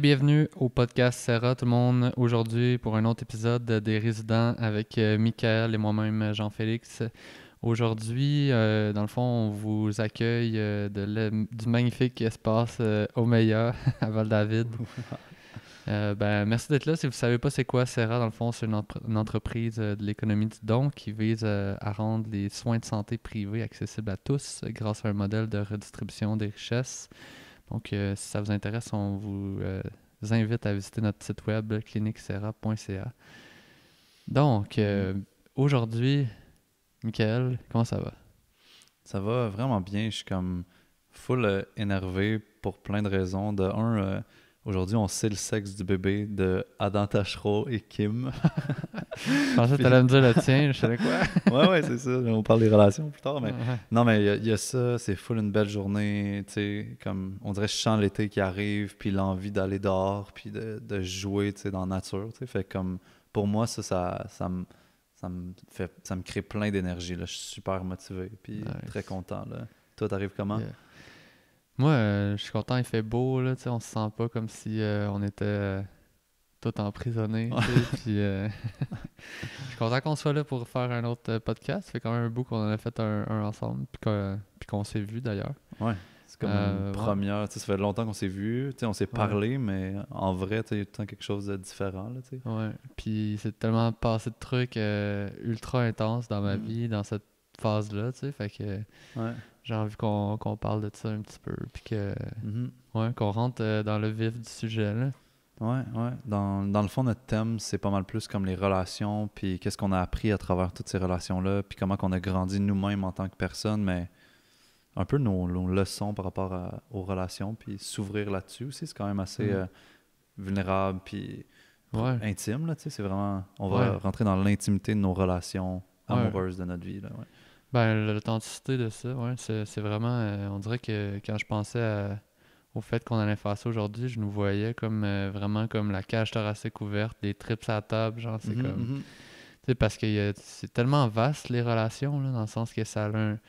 bienvenue au podcast Serra, tout le monde aujourd'hui pour un autre épisode des résidents avec euh, Michael et moi-même euh, Jean-Félix. Aujourd'hui, euh, dans le fond, on vous accueille de du magnifique espace euh, Omeya à Val-David. Ben, merci d'être là. Si vous ne savez pas c'est quoi Serra, dans le fond, c'est une, entreprise de l'économie du don qui vise à rendre les soins de santé privés accessibles à tous grâce à un modèle de redistribution des richesses. Donc, euh, si ça vous intéresse, on vous, euh, invite à visiter notre site web cliniquesera.ca. Donc, euh, mm. aujourd'hui, Michael, comment ça va? Ça va vraiment bien. Je suis comme full énervé pour plein de raisons. De un, Aujourd'hui, on sait le sexe du bébé de Adam Tachereau et Kim. Je pensais que t'allais me dire le tien, je savais quoi. ouais, ouais, c'est ça. On parle des relations plus tard, mais non, mais il y, a ça, c'est full une belle journée, tu sais, comme on dirait je sens l'été qui arrive, puis l'envie d'aller dehors, puis de, jouer, dans la nature, fait comme pour moi ça, ça, ça me fait ça me crée plein d'énergie je suis super motivé, puis très content là. Toi, t'arrives comment? Moi, euh, je suis content, il fait beau, là, tu sais, on se sent pas comme si euh, on était euh, tout emprisonné. Puis, je suis content qu'on soit là pour faire un autre podcast. Ça fait quand même un bout qu'on en a fait un, ensemble, puis qu'on s'est vu d'ailleurs. Ouais. C'est comme une première, ça fait longtemps qu'on s'est vu, on s'est parlé, mais en vrai, il y a tout le temps quelque chose de différent. Là, sais. ouais, puis c'est tellement passé de trucs ultra intenses dans ma mm. vie, dans cette phase-là, tu sais, fait que ouais j'ai envie qu'on parle de ça un petit peu, puis que mhm. qu'on rentre euh, dans le vif du sujet. Là. Ouais, ouais. Dans, le fond, notre thème, c'est pas mal plus comme les relations, puis qu'est-ce qu'on a appris à travers toutes ces relations-là, puis comment qu'on a grandi nous-mêmes en tant que personne, mais un peu nos, leçons par rapport aux relations, puis s'ouvrir là-dessus aussi, c'est quand même assez mm. euh, vulnérable, puis intime, là, tu sais, c'est vraiment... On va rentrer dans l'intimité de nos relations amoureuses de notre vie, là, ben, l'authenticité de ça, ouais, c'est vraiment. Euh, on dirait que quand je pensais au fait qu'on allait faire ça aujourd'hui, je nous voyais comme euh, vraiment comme la cage thoracique ouverte, des trips à table, genre, c'est mm-hmm, comme. Mm-hmm. Tu sais, parce que c'est tellement vaste les relations, là, dans le sens que ça a un. Tu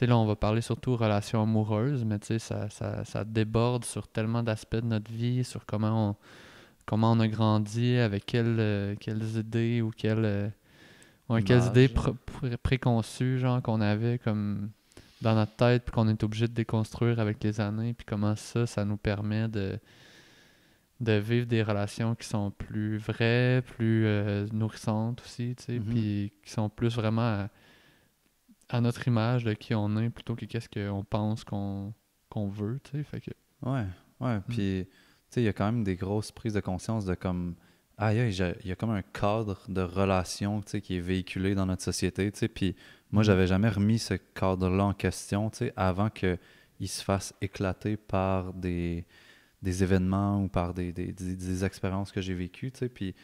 sais, là, on va parler surtout relations amoureuses, mais tu sais, ça, ça, ça déborde sur tellement d'aspects de notre vie, sur comment on, comment on a grandi, avec quelles, euh, quelles idées ou quelles Ouais, quelles idées pr préconçues, genre, qu'on avait comme dans notre tête, puis qu'on est obligé de déconstruire avec les années, puis comment ça, ça nous permet de, de vivre des relations qui sont plus vraies, plus euh, nourrissantes aussi, tu sais, mm-hmm. puis qui sont plus vraiment à, notre image de qui on est plutôt que qu'est-ce qu'on pense qu'on veut, tu sais, fait que... Ouais, ouais, mm. puis, tu sais, il y a quand même des grosses prises de conscience de comme ah, il y, a, comme un cadre de relation qui est véhiculé dans notre société. Puis moi, mm-hmm. j'avais jamais remis ce cadre-là en question avant qu'il se fasse éclater par des, des événements ou par des, expériences que j'ai vécues. Puis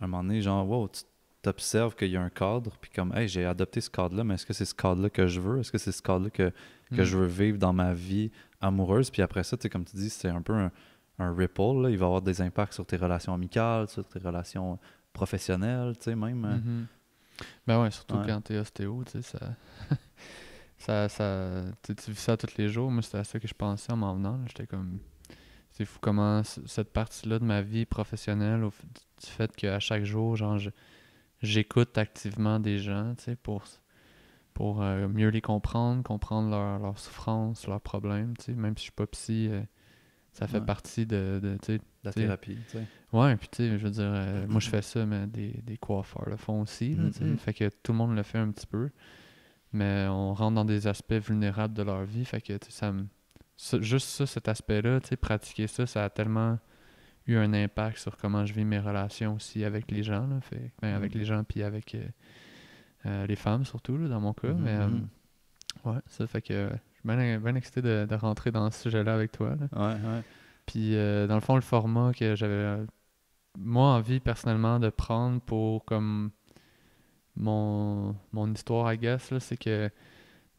à un moment donné, genre, wow, tu t'observes qu'il y a un cadre, puis comme, hey, j'ai adopté ce cadre-là, mais est-ce que c'est ce cadre-là que je veux? Est-ce que c'est ce cadre-là que, mm-hmm. je veux vivre dans ma vie amoureuse? Puis après ça, tu comme tu dis, c'est un peu un un ripple. Il va avoir des impacts sur tes relations amicales, sur tes relations professionnelles, tu sais, même. Hein. Mm-hmm. Ben ouais, surtout quand t'es ostéo, tu sais, ça. ça, ça tu, vis ça tous les jours. Moi, c'était à ça que je pensais en m'en venant. J'étais comme. C'est fou comment cette partie-là de ma vie professionnelle, du fait qu'à chaque jour, genre, j'écoute activement des gens, tu sais, pour pour euh, mieux les comprendre, comprendre leurs leur souffrances, leurs problèmes, tu sais, même si je suis pas psy, euh, ça fait partie de, de, la thérapie. T'sais. Ouais, puis tu sais, je veux dire, euh, moi je fais ça, mais des, des coiffeurs le font aussi. Mm-hmm. Fait que tout le monde le fait un petit peu. Mais on rentre dans des aspects vulnérables de leur vie. Fait que ça me. Juste ça, cet aspect-là, tu pratiquer ça, ça a tellement eu un impact sur comment je vis mes relations aussi avec les gens. Là, fait, ben, avec les mm-hmm. gens, puis avec euh, euh, les femmes surtout, là, dans mon cas. Mm-hmm, mais ouais, ça fait que suis bien, excité de, de, rentrer dans ce sujet-là avec toi. Ouais, Puis, euh, dans le fond, le format que j'avais, euh, moi, envie personnellement de prendre pour comme mon, mon histoire, à guess, c'est que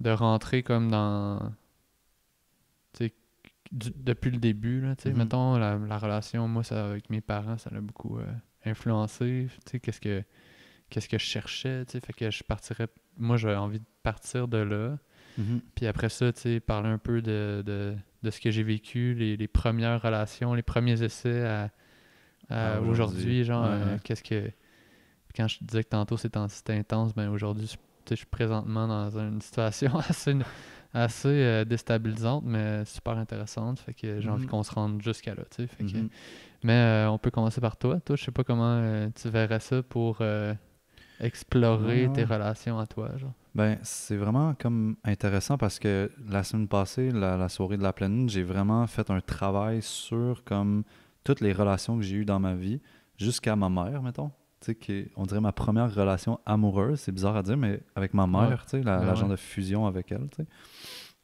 de rentrer comme dans. sais, depuis le début, là, mm mettons, la, relation, moi, ça, avec mes parents, ça l'a beaucoup euh, influencé, qu'est-ce que qu'est-ce que je cherchais, tu fait que je partirais, moi, j'avais envie de partir de là, Mhm. Puis après ça, tu sais, parler un peu de, ce que j'ai vécu, les, premières relations, les premiers essais à, ah, aujourd'hui. genre, euh, qu'est-ce que. Quand je disais que tantôt c'était intense, ben aujourd'hui, je suis présentement dans une situation assez, assez euh, déstabilisante, mais super intéressante. Fait que j'ai envie mhm. qu'on se rende jusqu'à là, tu sais. Mhm. Mais euh, on peut commencer par toi. Toi, je sais pas comment tu verrais ça pour explorer tes relations à toi, genre. Ben, c'est vraiment comme intéressant parce que la semaine passée, la, soirée de la pleine lune, j'ai vraiment fait un travail sur comme toutes les relations que j'ai eues dans ma vie jusqu'à ma mère, mettons. on dirait ma première relation amoureuse, c'est bizarre à dire, mais avec ma mère, ouais. la, de fusion avec elle.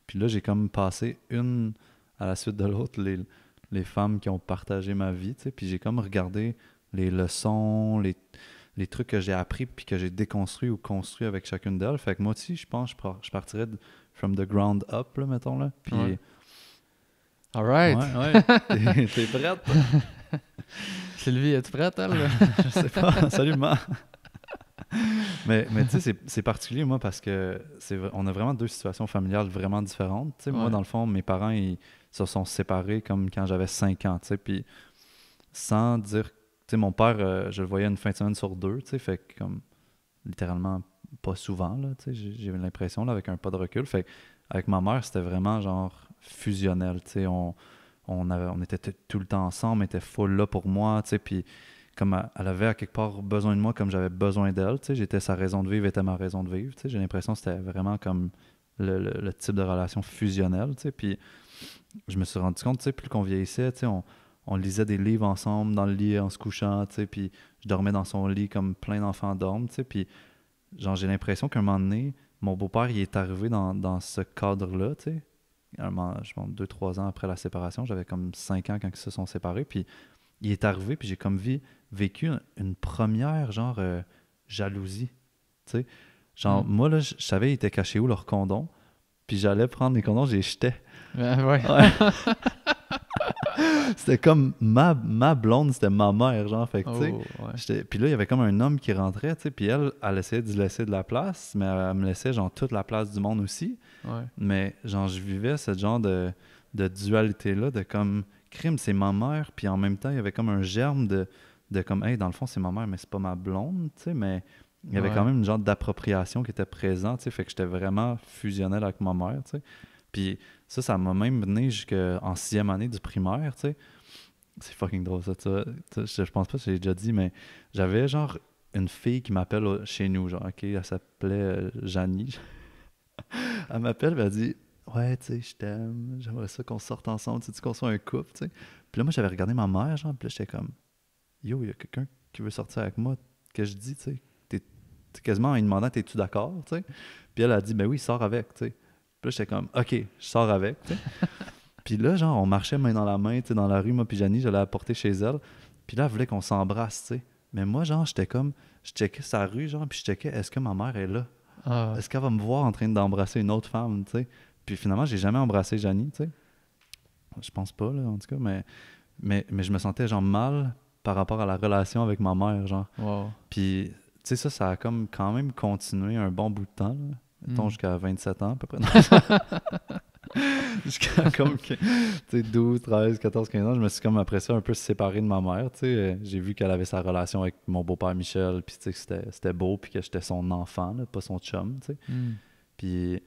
Puis là, j'ai comme passé une à la suite de l'autre les, les femmes qui ont partagé ma vie. T'sais. Puis j'ai comme regardé les leçons, les, les trucs que j'ai appris puis que j'ai déconstruit ou construit avec chacune d'elles. Fait que moi aussi, je pense que je partirais de from the ground up, mettons. Là. Puis. All right. Ouais, ouais. T'es prête? Sylvie, es-tu prête, elle? je sais pas, absolument. mais mais tu sais, c'est particulier, moi, parce que on a vraiment deux situations familiales vraiment différentes. sais, Moi, dans le fond, mes parents, ils se sont séparés comme quand j'avais 5 ans, tu sais, puis sans dire sais, mon père, euh, je le voyais une fin de semaine sur deux, tu fait comme littéralement pas souvent, là, tu sais, j'ai l'impression, là, avec un pas de recul. Fait avec ma mère, c'était vraiment genre fusionnel, tu on, on, on était tout le temps ensemble, on était full là pour moi, tu puis comme elle avait à quelque part besoin de moi comme j'avais besoin d'elle, tu j'étais sa raison de vivre, était ma raison de vivre, tu j'ai l'impression que c'était vraiment comme le, type de relation fusionnelle, tu puis je me suis rendu compte, tu plus qu'on vieillissait, tu sais, on on lisait des livres ensemble dans le lit en se couchant, tu sais, puis je dormais dans son lit comme plein d'enfants dorment, tu sais, puis genre j'ai l'impression qu'à un moment donné, mon beau-père il est arrivé dans, dans ce cadre-là, tu sais. Je pense deux, trois ans après la séparation, j'avais comme cinq ans quand ils se sont séparés, puis il est arrivé, puis j'ai comme vie, vécu une, première genre euh, jalousie, tu sais. Genre, mm. moi, là, je savais, ils étaient cachés où leur condom, puis j'allais prendre les condoms, je les jetais c'était comme ma, ma blonde, c'était ma mère, genre. Fait que, sais oh, Puis là, il y avait comme un homme qui rentrait, tu sais, puis elle, elle essayait de laisser de la place, mais elle, me laissait, genre, toute la place du monde aussi. Mais, genre, je vivais ce genre de, dualité-là, de comme, crime, c'est ma mère, puis en même temps, il y avait comme un germe de, de comme, hey, dans le fond, c'est ma mère, mais c'est pas ma blonde, tu sais, mais il y avait quand même une genre d'appropriation qui était présente, tu sais, fait que j'étais vraiment fusionnel avec ma mère, tu sais. Puis ça, ça m'a même mené jusqu'en sixième année du primaire, tu sais. C'est fucking drôle, ça. Tu je pense pas que je l'ai déjà dit, mais j'avais genre une fille qui m'appelle chez nous, genre, OK, elle s'appelait euh, Janie. elle m'appelle, elle dit Ouais, tu sais, je t'aime, j'aimerais ça qu'on sorte ensemble, tu sais, qu'on soit un couple, tu sais. Puis là, moi, j'avais regardé ma mère, genre, puis là, j'étais comme Yo, il y a quelqu'un qui veut sortir avec moi, que je dis, tu sais. quasiment en lui demandant T'es-tu d'accord, tu sais. Puis elle a dit Ben oui, sors avec, tu sais. Puis là, j'étais comme, OK, je sors avec. puis là, genre, on marchait main dans la main, tu dans la rue, moi, puis Janie, je l'ai apporté chez elle. Puis là, elle voulait qu'on s'embrasse, tu sais. Mais moi, genre, j'étais comme, je checkais sa rue, genre, puis je checkais, est-ce que ma mère est là? Ah. Est-ce qu'elle va me voir en train d'embrasser une autre femme, tu sais? Puis finalement, j'ai jamais embrassé Janie, tu sais. Je pense pas, là, en tout cas, mais, mais, mais je me sentais, genre, mal par rapport à la relation avec ma mère, genre. Puis, tu sais, ça, ça a comme quand même continué un bon bout de temps, là. Hmm. jusqu'à 27 ans à peu près. jusqu'à 12, 13, 14, 15 ans, je me suis comme après ça un peu séparé de ma mère. Euh, j'ai vu qu'elle avait sa relation avec mon beau-père Michel, puis c'était, c'était beau, puis que j'étais son enfant, pas son chum. Hmm. Puis,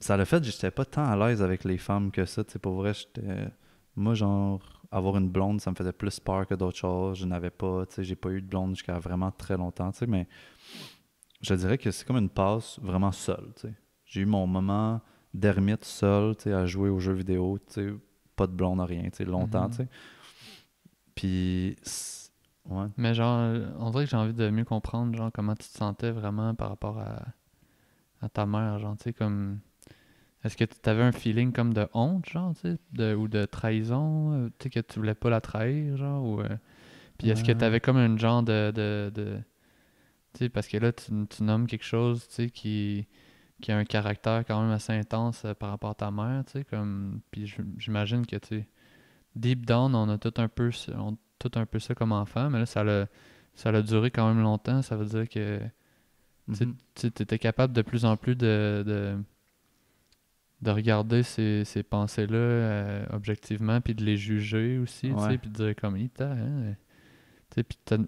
ça le fait, j'étais pas tant à l'aise avec les femmes que ça. pour vrai, j'étais. Moi, genre, avoir une blonde, ça me faisait plus peur que d'autres choses. Je n'avais pas, tu sais, j'ai pas eu de blonde jusqu'à vraiment très longtemps, tu sais, mais je dirais que c'est comme une passe vraiment seule. sais. J'ai eu mon moment d'ermite seul à jouer aux jeux vidéo, pas de blonde, rien, longtemps. Mhm. tu sais. Puis. Ouais. Mais genre, on dirait que j'ai envie de mieux comprendre genre comment tu te sentais vraiment par rapport à, à ta mère. Genre, tu sais, comme. Est-ce que tu avais un feeling comme de honte, genre, tu de, ou de trahison, euh, tu sais, que tu voulais pas la trahir, genre, ou. Euh, puis est-ce que tu avais comme un genre de, de parce que là, tu, nommes quelque chose qui, qui a un caractère quand même assez intense euh, par rapport à ta mère. Comme... Puis j'imagine que deep down, on a tout un peu, on, tout un peu ça comme enfant, mais là, ça a ça l'a duré quand même longtemps. Ça veut dire que tu mm-hmm. étais capable de plus en plus de, de, de regarder ces, pensées-là euh, objectivement, puis de les juger aussi, puis de dire comme, il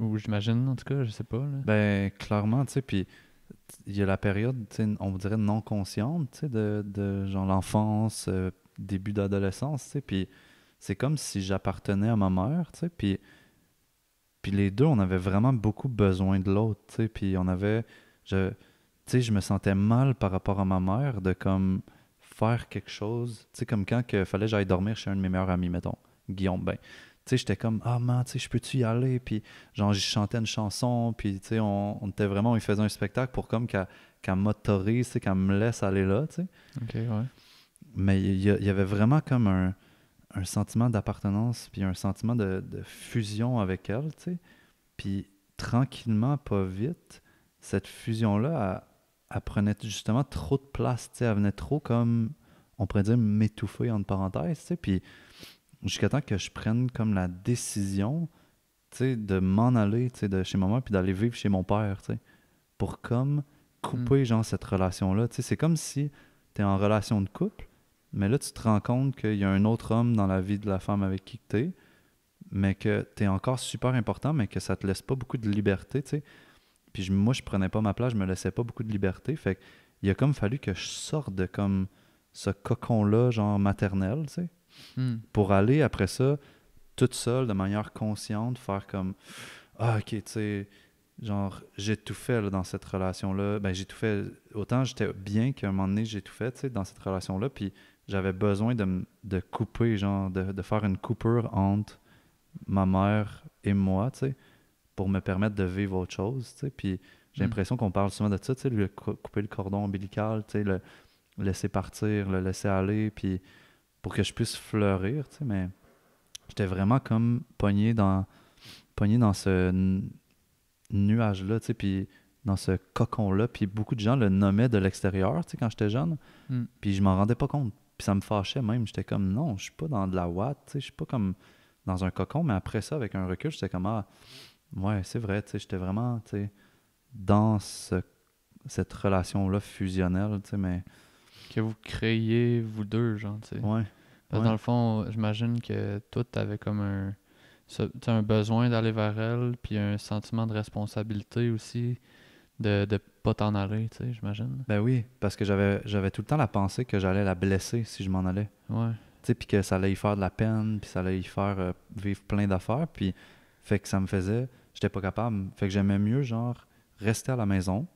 ou j'imagine, en tout cas, je sais pas. Ben, clairement, tu puis il y a la période, on dirait non consciente, de, genre l'enfance, euh, début d'adolescence, tu puis c'est comme si j'appartenais à ma mère, tu puis, puis les deux, on avait vraiment beaucoup besoin de l'autre, tu puis on avait, je, tu je me sentais mal par rapport à ma mère de comme faire quelque chose, tu comme quand que fallait que j'aille dormir chez un de mes meilleurs amis, mettons, Guillaume, ben, sais, j'étais comme, ah, man, tu sais, je peux-tu y aller? Puis, genre, j'y chantais une chanson, puis, on, était vraiment, il faisait un spectacle pour comme qu'elle qu m'autorise, qu'elle me laisse aller là, Mais il y, avait vraiment comme un, sentiment d'appartenance, puis un sentiment de, fusion avec elle, tu sais. Puis, tranquillement, pas vite, cette fusion-là, elle, prenait justement trop de place, elle venait trop comme, on pourrait dire, m'étouffer, entre parenthèses, tu puis jusqu'à temps que je prenne comme la décision de m'en aller de chez maman puis d'aller vivre chez mon père pour comme couper mm. genre cette relation là c'est comme si tu en relation de couple mais là tu te rends compte qu'il y a un autre homme dans la vie de la femme avec qui tu mais que tu es encore super important mais que ça te laisse pas beaucoup de liberté sais puis moi je prenais pas ma place je me laissais pas beaucoup de liberté fait il a comme fallu que je sorte de comme ce cocon là genre maternel tu sais Hmm. pour aller après ça, toute seule, de manière consciente, faire comme ah, ok, tu sais, genre, j'ai tout fait dans cette relation-là. Ben, j'ai tout fait. Autant j'étais bien qu'à un moment donné, j'ai tout fait, tu sais, dans cette relation-là. Puis j'avais besoin de, de couper, genre, de, de, faire une coupure entre ma mère et moi, tu sais, pour me permettre de vivre autre chose, tu sais. Puis j'ai hmm. l'impression qu'on parle souvent de ça, tu sais, couper le cordon ombilical, tu sais, le laisser partir, le laisser aller, puis pour que je puisse fleurir, tu sais, mais j'étais vraiment comme pogné dans, pogné dans ce nuage-là, tu sais, puis dans ce cocon-là, puis beaucoup de gens le nommaient de l'extérieur, tu sais, quand j'étais jeune, hmm. puis je m'en rendais pas compte, puis ça me fâchait même, j'étais comme, non, je suis pas dans de la ouate, tu sais, je suis pas comme dans un cocon, mais après ça, avec un recul, j'étais comme, ah, ouais, c'est vrai, tu sais, j'étais vraiment, tu sais, dans ce, cette relation-là fusionnelle, tu sais, mais que vous créez, vous deux, genre, tu sais. Ouais. Parce que dans le fond, j'imagine que tout avait comme un, un besoin d'aller vers elle, puis un sentiment de responsabilité aussi, de ne pas t'en aller, tu sais, j'imagine. Ben oui, parce que j'avais, j'avais tout le temps la pensée que j'allais la blesser si je m'en allais. Ouais. Tu sais, puis que ça allait y faire de la peine, puis ça allait y faire euh, vivre plein d'affaires, puis fait que ça me faisait, j'étais pas capable. Fait que j'aimais mieux, genre, rester à la maison,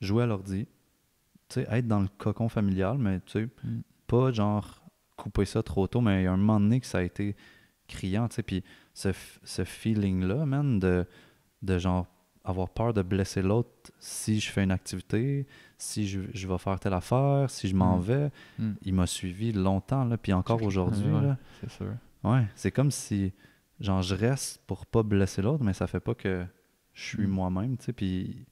jouer à l'ordi, être dans le cocon familial, mais tu mm. pas genre couper ça trop tôt, mais il y a un moment donné que ça a été criant, tu sais, puis ce, feeling-là, man, de, de genre avoir peur de blesser l'autre si je fais une activité, si je, je vais faire telle affaire, si je m'en mm. vais, mm. il m'a suivi longtemps, là, puis encore aujourd'hui, C'est comme si, genre, je reste pour pas blesser l'autre, mais ça fait pas que je suis moi-même, tu sais, puis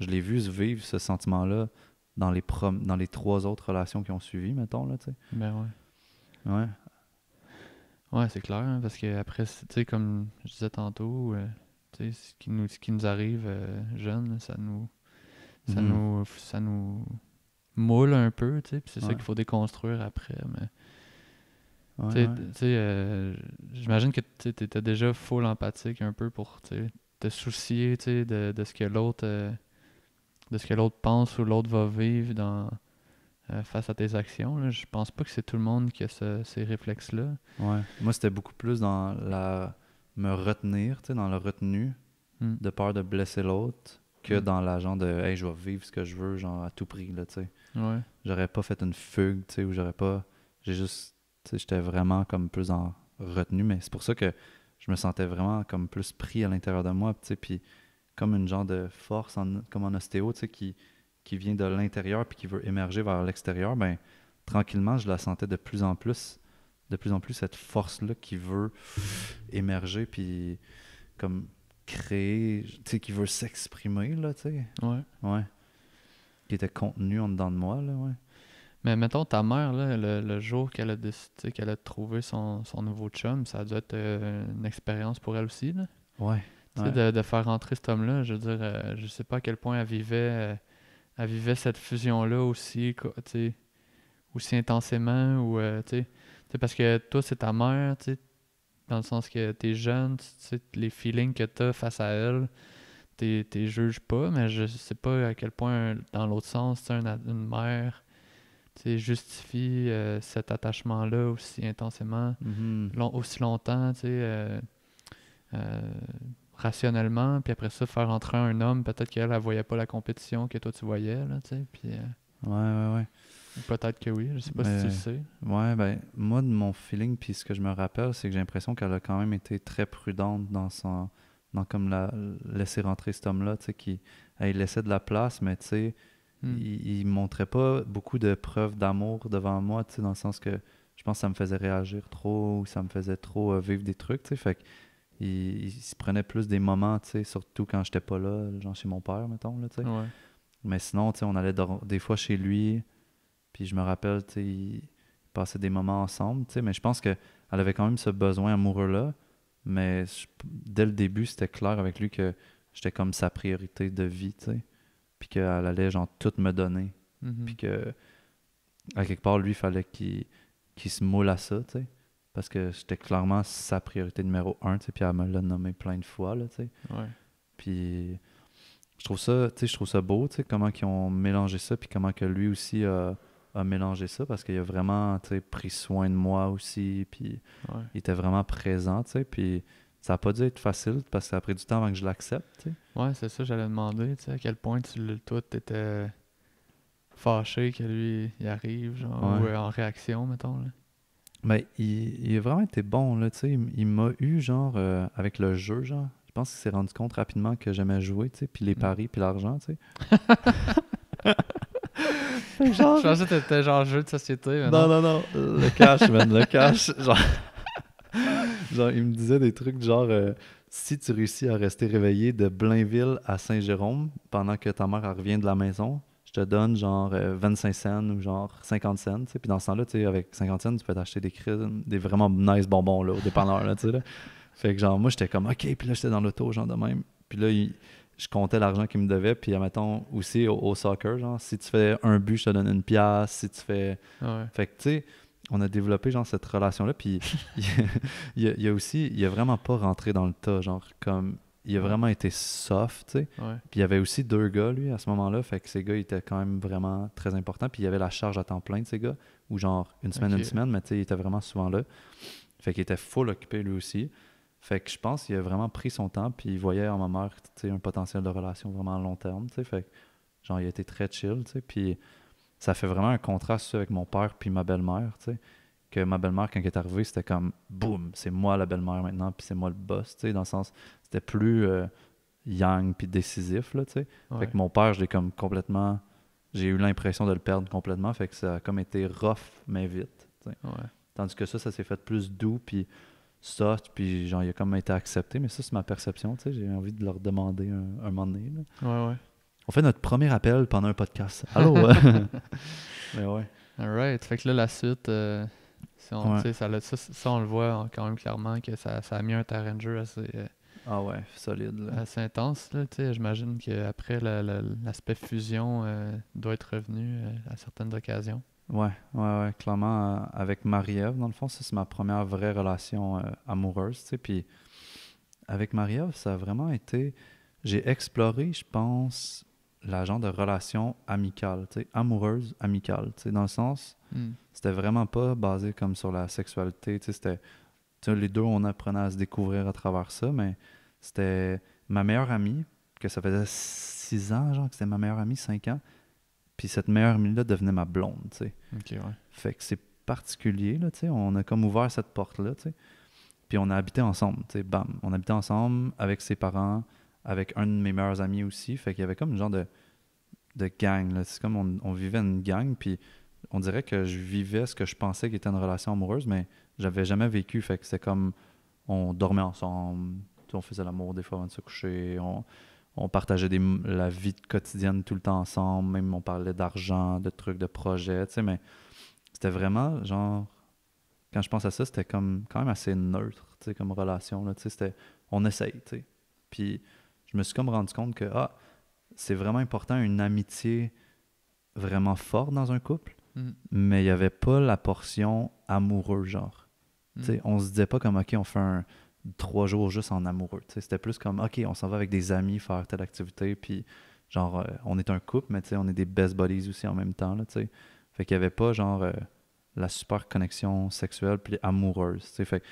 je l'ai vu vivre ce sentiment-là dans les, prom dans les trois autres relations qui ont suivi, mettons, là, tu sais. Ben ouais. Ouais. Ouais, c'est clair, hein, parce que après, tu sais, comme je disais tantôt, euh, ce qui nous, qui nous arrive euh, jeune, ça nous... Ça, mhm. nous, ça nous moule un peu, tu sais, puis c'est ça qu'il faut déconstruire après, mais... Ouais, euh, j'imagine que tu étais déjà full empathique un peu pour te soucier de, de, ce que l'autre de ce que l'autre pense ou l'autre va vivre dans, euh, face à tes actions. Là. Je pense pas que c'est tout le monde qui a ce, ces réflexes-là. Ouais. Moi, c'était beaucoup plus dans la me retenir, dans le retenue hmm. de peur de blesser l'autre, que hmm. dans l'agent de Hey, je vais vivre ce que je veux, genre à tout prix. Là, ouais. J'aurais pas fait une fugue, ou j'aurais pas. J'ai juste. J'étais vraiment comme plus en retenue. mais c'est pour ça que je me sentais vraiment comme plus pris à l'intérieur de moi. Puis comme une genre de force, comme en ostéo, qui, qui vient de l'intérieur puis qui veut émerger vers l'extérieur, ben, tranquillement, je la sentais de plus en plus, de plus en plus cette force-là qui veut émerger puis comme créer, tu sais, qui veut s'exprimer, là, tu sais. Ouais. Ouais. Qui était contenue en dedans de moi, là, ouais. Mais mettons, ta mère, là, le, jour qu'elle a décidé qu'elle a trouvé son, son, nouveau chum, ça a dû être euh, une expérience pour elle aussi, là. Ouais. De, de, faire rentrer cet homme-là, je veux dire, euh, je sais pas à quel point elle vivait, euh, cette fusion-là aussi, sais, aussi intensément, ou, euh, parce que toi, c'est ta mère, t'sais, dans le sens que t'es jeune, sais, les feelings que tu t'as face à elle, t'es, t'es juges pas, mais je sais pas à quel point, dans l'autre sens, une, une mère sais, justifie cet attachement-là aussi intensément, mm-hmm. aussi longtemps, tu sais rationnellement, puis après ça, faire entrer un homme, peut-être qu'elle, elle voyait pas la compétition que toi, tu voyais, là, tu sais, puis... Euh, ouais, ouais, ouais. Peut-être que oui, je sais pas si tu le sais. Ouais, ben, moi, de mon feeling, puis ce que je me rappelle, c'est que j'ai l'impression qu'elle a quand même été très prudente dans son... dans comme la... laisser rentrer cet homme-là, tu sais, qui... Elle laissait de la place, mais tu sais, hmm. il... montrait pas beaucoup de preuves d'amour devant moi, tu sais, dans le sens que je pense que ça me faisait réagir trop, ou ça me faisait trop euh, vivre des trucs, tu sais, fait que il, se prenait plus des moments, surtout quand j'étais pas là, genre chez mon père, mettons, là, tu sais. Mais sinon, tu on allait des fois chez lui, puis je me rappelle, tu sais, des moments ensemble, mais je pense qu'elle avait quand même ce besoin amoureux-là, mais dès le début, c'était clair avec lui que j'étais comme sa priorité de vie, tu sais, puis qu'elle allait, genre, tout me donner, mm-hmm. puis que, à quelque part, lui, fallait qu'il se moule à ça, tu sais parce que c'était clairement sa priorité numéro un, tu sais, puis elle me l'a nommé plein de fois, là, tu sais. Puis je trouve ça, tu sais, je trouve ça beau, tu sais, comment ils ont mélangé ça, puis comment que lui aussi a, a mélangé ça, parce qu'il a vraiment, tu sais, pris soin de moi aussi, puis il était vraiment présent, tu sais, puis ça a pas dû être facile parce que ça a pris du temps avant que je l'accepte. tu sais. — Ouais, c'est ça, j'allais demander, tu sais, à quel point tu le fâché que lui il arrive, genre, ou euh, en réaction, mettons. Là. Mais il, il, a vraiment été bon, là, tu sais. Il, m'a eu, genre, euh, avec le jeu, genre. Je pense qu'il s'est rendu compte rapidement que j'aimais jouer, tu sais, puis les mm. paris, puis l'argent, tu sais. genre... Je pensais que c'était, genre jeu de société. non, non, non, Le cash, man, le cash. Genre... il me disait des trucs genre... Euh, si tu réussis à rester réveillé de Blainville à Saint-Jérôme pendant que ta mère revient de la maison, je te donne genre 25 euh, cents ou genre 50 cents. sais Puis dans ce temps-là, avec 50 cents, tu peux t'acheter des, des vraiment nice bonbons là, au dépanneur. Là, là. Fait que genre, moi, j'étais comme, OK, puis là, j'étais dans l'auto, genre de même. Puis là, je comptais l'argent qu'il me devait. Puis, admettons, aussi au, soccer, genre, si tu fais un but, je te donne une pièce. Si tu fais. Ah fait que, tu sais, on a développé, genre, cette relation-là. Puis, il, y a, y aussi, il a vraiment pas rentré dans le tas, genre, comme il a vraiment été soft, Puis il y avait aussi deux gars, lui, à ce moment-là. Fait que ces gars étaient quand même vraiment très importants. Puis il y avait la charge à temps plein de ces gars, ou genre une semaine, une semaine, mais tu il était vraiment souvent là. Fait qu'il était full occupé lui aussi. Fait que je pense qu'il a vraiment pris son temps, puis il voyait en ma mère, tu sais, un potentiel de relation vraiment à long terme, tu Fait que, genre, il a été très chill, tu Puis ça fait vraiment un contraste avec mon père puis ma belle-mère, tu ma belle-mère, quand elle est arrivée, c'était comme boum, c'est moi la belle-mère maintenant, puis c'est moi le boss, tu sais, dans le sens, c'était plus euh, young puis décisif, là, tu sais. Fait que mon père, j'ai comme complètement, j'ai eu l'impression de le perdre complètement, fait que ça a comme été rough, mais vite, Tandis que ça, ça s'est fait plus doux, puis soft, puis genre, il a comme été accepté, mais ça, c'est ma perception, tu sais, j'ai envie de leur demander un, un moment donné, On fait notre premier appel pendant un podcast. Allô? mais ouais. Alright. Fait que là, la suite, euh, ça, on le voit hein, quand même clairement que ça, a mis un terrain assez. Euh, ah ouais, solide. Assez intense. J'imagine qu'après, l'aspect fusion euh, doit être revenu euh, à certaines occasions. Ouais, ouais, ouais. Clairement, avec Marie-Ève, dans le fond, c'est ma première vraie relation amoureuse. Puis avec Marie-Ève, ça a vraiment été. J'ai exploré, je pense, la genre de relation amicale, amoureuse, amicale, dans le sens, hmm. c'était vraiment pas basé comme sur la sexualité, c'était, les deux, on apprenait à se découvrir à travers ça, mais c'était ma meilleure amie, que ça faisait six ans, genre, que c'était ma meilleure amie, cinq ans, puis cette meilleure amie-là devenait ma blonde, tu sais. Fait que c'est particulier, là, tu sais, on a comme ouvert cette porte-là, tu sais, puis on a habité ensemble, tu sais, bam, on habitait ensemble avec ses parents, avec un de mes meilleurs amis aussi. Fait qu'il y avait comme une genre de, de gang. C'est comme on, vivait une gang, puis on dirait que je vivais ce que je pensais était une relation amoureuse, mais j'avais jamais vécu. Fait que c'est comme on dormait ensemble, on faisait l'amour des fois avant de se coucher, on, partageait la vie quotidienne tout le temps ensemble, même on parlait d'argent, de trucs, de projets, tu sais, mais c'était vraiment genre. Quand je pense à ça, c'était comme quand même assez neutre, tu sais, comme relation, tu sais, c'était on essaye, tu sais. Puis je me suis comme rendu compte que ah, c'est vraiment important une amitié vraiment forte dans un couple, mm. mais il n'y avait pas la portion amoureux, genre. Mm. On se disait pas comme, OK, on fait un trois jours juste en amoureux. C'était plus comme, OK, on s'en va avec des amis faire telle activité, puis genre, euh, on est un couple, mais on est des best buddies aussi en même temps. Là, fait qu'il n'y avait pas genre euh, la super connexion sexuelle puis amoureuse. Fait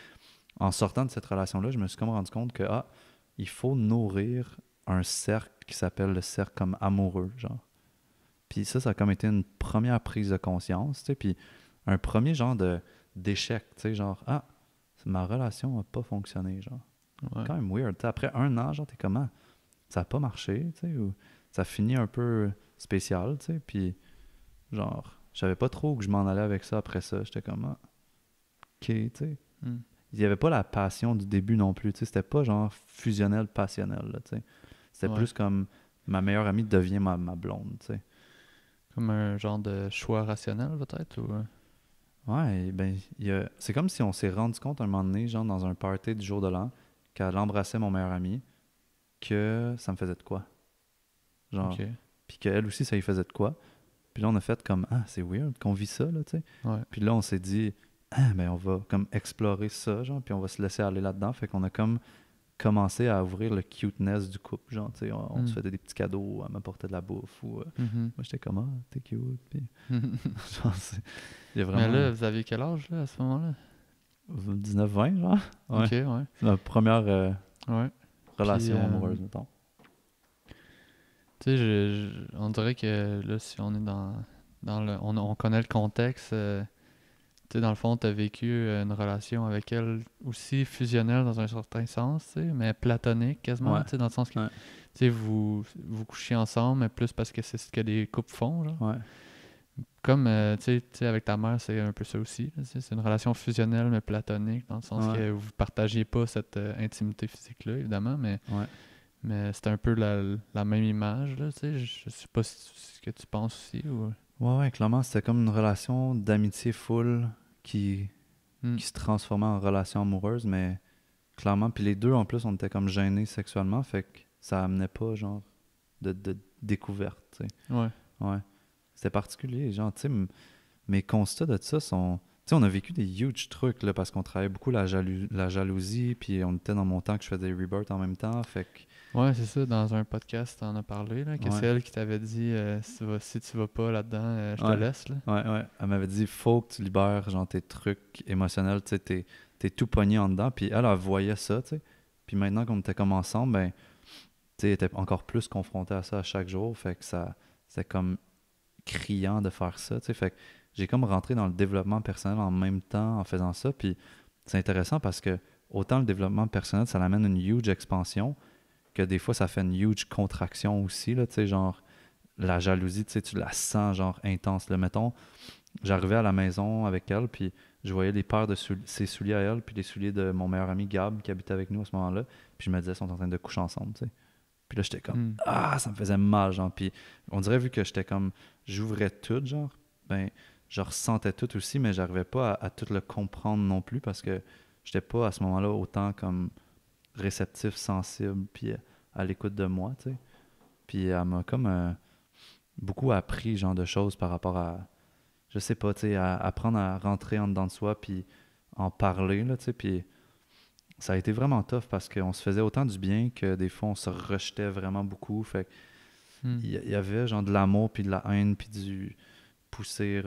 en sortant de cette relation-là, je me suis comme rendu compte que, ah, il faut nourrir un cercle qui s'appelle le cercle comme amoureux, genre. Puis ça, ça a comme été une première prise de conscience, tu sais, puis un premier genre de d'échec, tu sais, genre, ah, ma relation n'a pas fonctionné, genre. quand même weird. après un an, genre, t'es comment? Ah, ça n'a pas marché, tu sais, ou ça finit un peu spécial, tu sais, puis genre, je savais pas trop que je m'en allais avec ça après ça. J'étais comme, ah, ok, tu sais. Hmm il n'y avait pas la passion du début non plus. C'était pas genre fusionnel, passionnel. C'était plus comme ma meilleure amie devient ma, ma blonde. Comme un genre de choix rationnel, peut-être ou... Euh? Ouais, ben, a... c'est comme si on s'est rendu compte à un moment donné, genre dans un party du jour de l'an, qu'elle embrassait mon meilleur ami, que ça me faisait de quoi. Genre. Puis qu'elle aussi, ça lui faisait de quoi. Puis là, on a fait comme Ah, c'est weird qu'on vit ça, là, tu sais. Puis là, on s'est dit ah, ben, on va comme explorer ça, genre, puis on va se laisser aller là-dedans. Fait qu'on a comme commencé à ouvrir le cuteness du couple, genre, tu sais, on, se hmm. faisait des petits cadeaux, elle m'apportait de la bouffe, ou euh, mm-hmm. moi j'étais comme, ah, t'es cute, puis Mais là, vous aviez quel âge, là, à ce moment-là? 19-20, genre. Ok, ouais. La première euh, relation euh, amoureuse, mettons. Tu sais, on dirait que là, si on est dans, dans le... On, on connaît le contexte dans le fond, tu as vécu euh, une relation avec elle aussi fusionnelle dans un certain sens, mais platonique quasiment, dans le sens que vous, vous couchez ensemble, mais plus parce que c'est ce que les couples font. Genre. Comme euh, avec ta mère, c'est un peu ça aussi. C'est une relation fusionnelle mais platonique, dans le sens que vous partagez pas cette euh, intimité physique-là, évidemment, mais, mais c'est un peu la, même image. Là, je sais pas ce que tu penses aussi. Oui, Ouais, clairement, c'était comme une relation d'amitié full qui, hmm. qui se transformait en relation amoureuse, mais clairement, puis les deux en plus, on était comme gênés sexuellement, fait que ça amenait pas genre de, de découverte, tu Ouais. Ouais. C'était particulier, genre, tu sais, mes constats de ça sont sais, on a vécu des huge trucs, là, parce qu'on travaillait beaucoup la, jalousie, puis on était dans mon temps que je faisais des Rebirth en même temps, fait Ouais, c'est ça, dans un podcast, t'en as parlé, là, que c'est elle qui t'avait dit euh, si, tu vas, vas pas là-dedans, euh, je te laisse, là. Ouais, ouais, elle m'avait dit « Faut que tu libères, genre, tes trucs émotionnels, tu sais, t'es es tout pogné en dedans », puis elle, elle, voyait ça, tu sais. Puis maintenant qu'on était comme ensemble, ben, tu sais, était encore plus confronté à ça à chaque jour, fait que ça... C'est comme criant de faire ça, tu sais, fait que j'ai comme rentré dans le développement personnel en même temps en faisant ça. Puis c'est intéressant parce que autant le développement personnel, ça l'amène une huge expansion que des fois ça fait une huge contraction aussi. Là, genre la jalousie, tu la sens genre intense. le Mettons, j'arrivais à la maison avec elle, puis je voyais les paires de ses souliers à elle, puis les souliers de mon meilleur ami Gab qui habitait avec nous à ce moment-là. Puis je me disais, ils sont en train de coucher ensemble. Puis là, j'étais comme, hmm. ah, ça me faisait mal. Genre. Puis on dirait, vu que j'étais comme, j'ouvrais tout, genre, ben, je ressentais tout aussi, mais j'arrivais pas à, tout le comprendre non plus parce que j'étais pas à ce moment-là autant comme réceptif, sensible, puis à l'écoute de moi, tu sais. Puis elle m'a comme euh, beaucoup appris, genre de choses par rapport à, je sais pas, tu sais, à, apprendre à rentrer en dedans de soi, puis en parler, là, tu sais. Puis ça a été vraiment tough parce qu'on se faisait autant du bien que des fois on se rejetait vraiment beaucoup. Fait hmm. il y, y, avait genre de l'amour, puis de la haine, puis du pousser,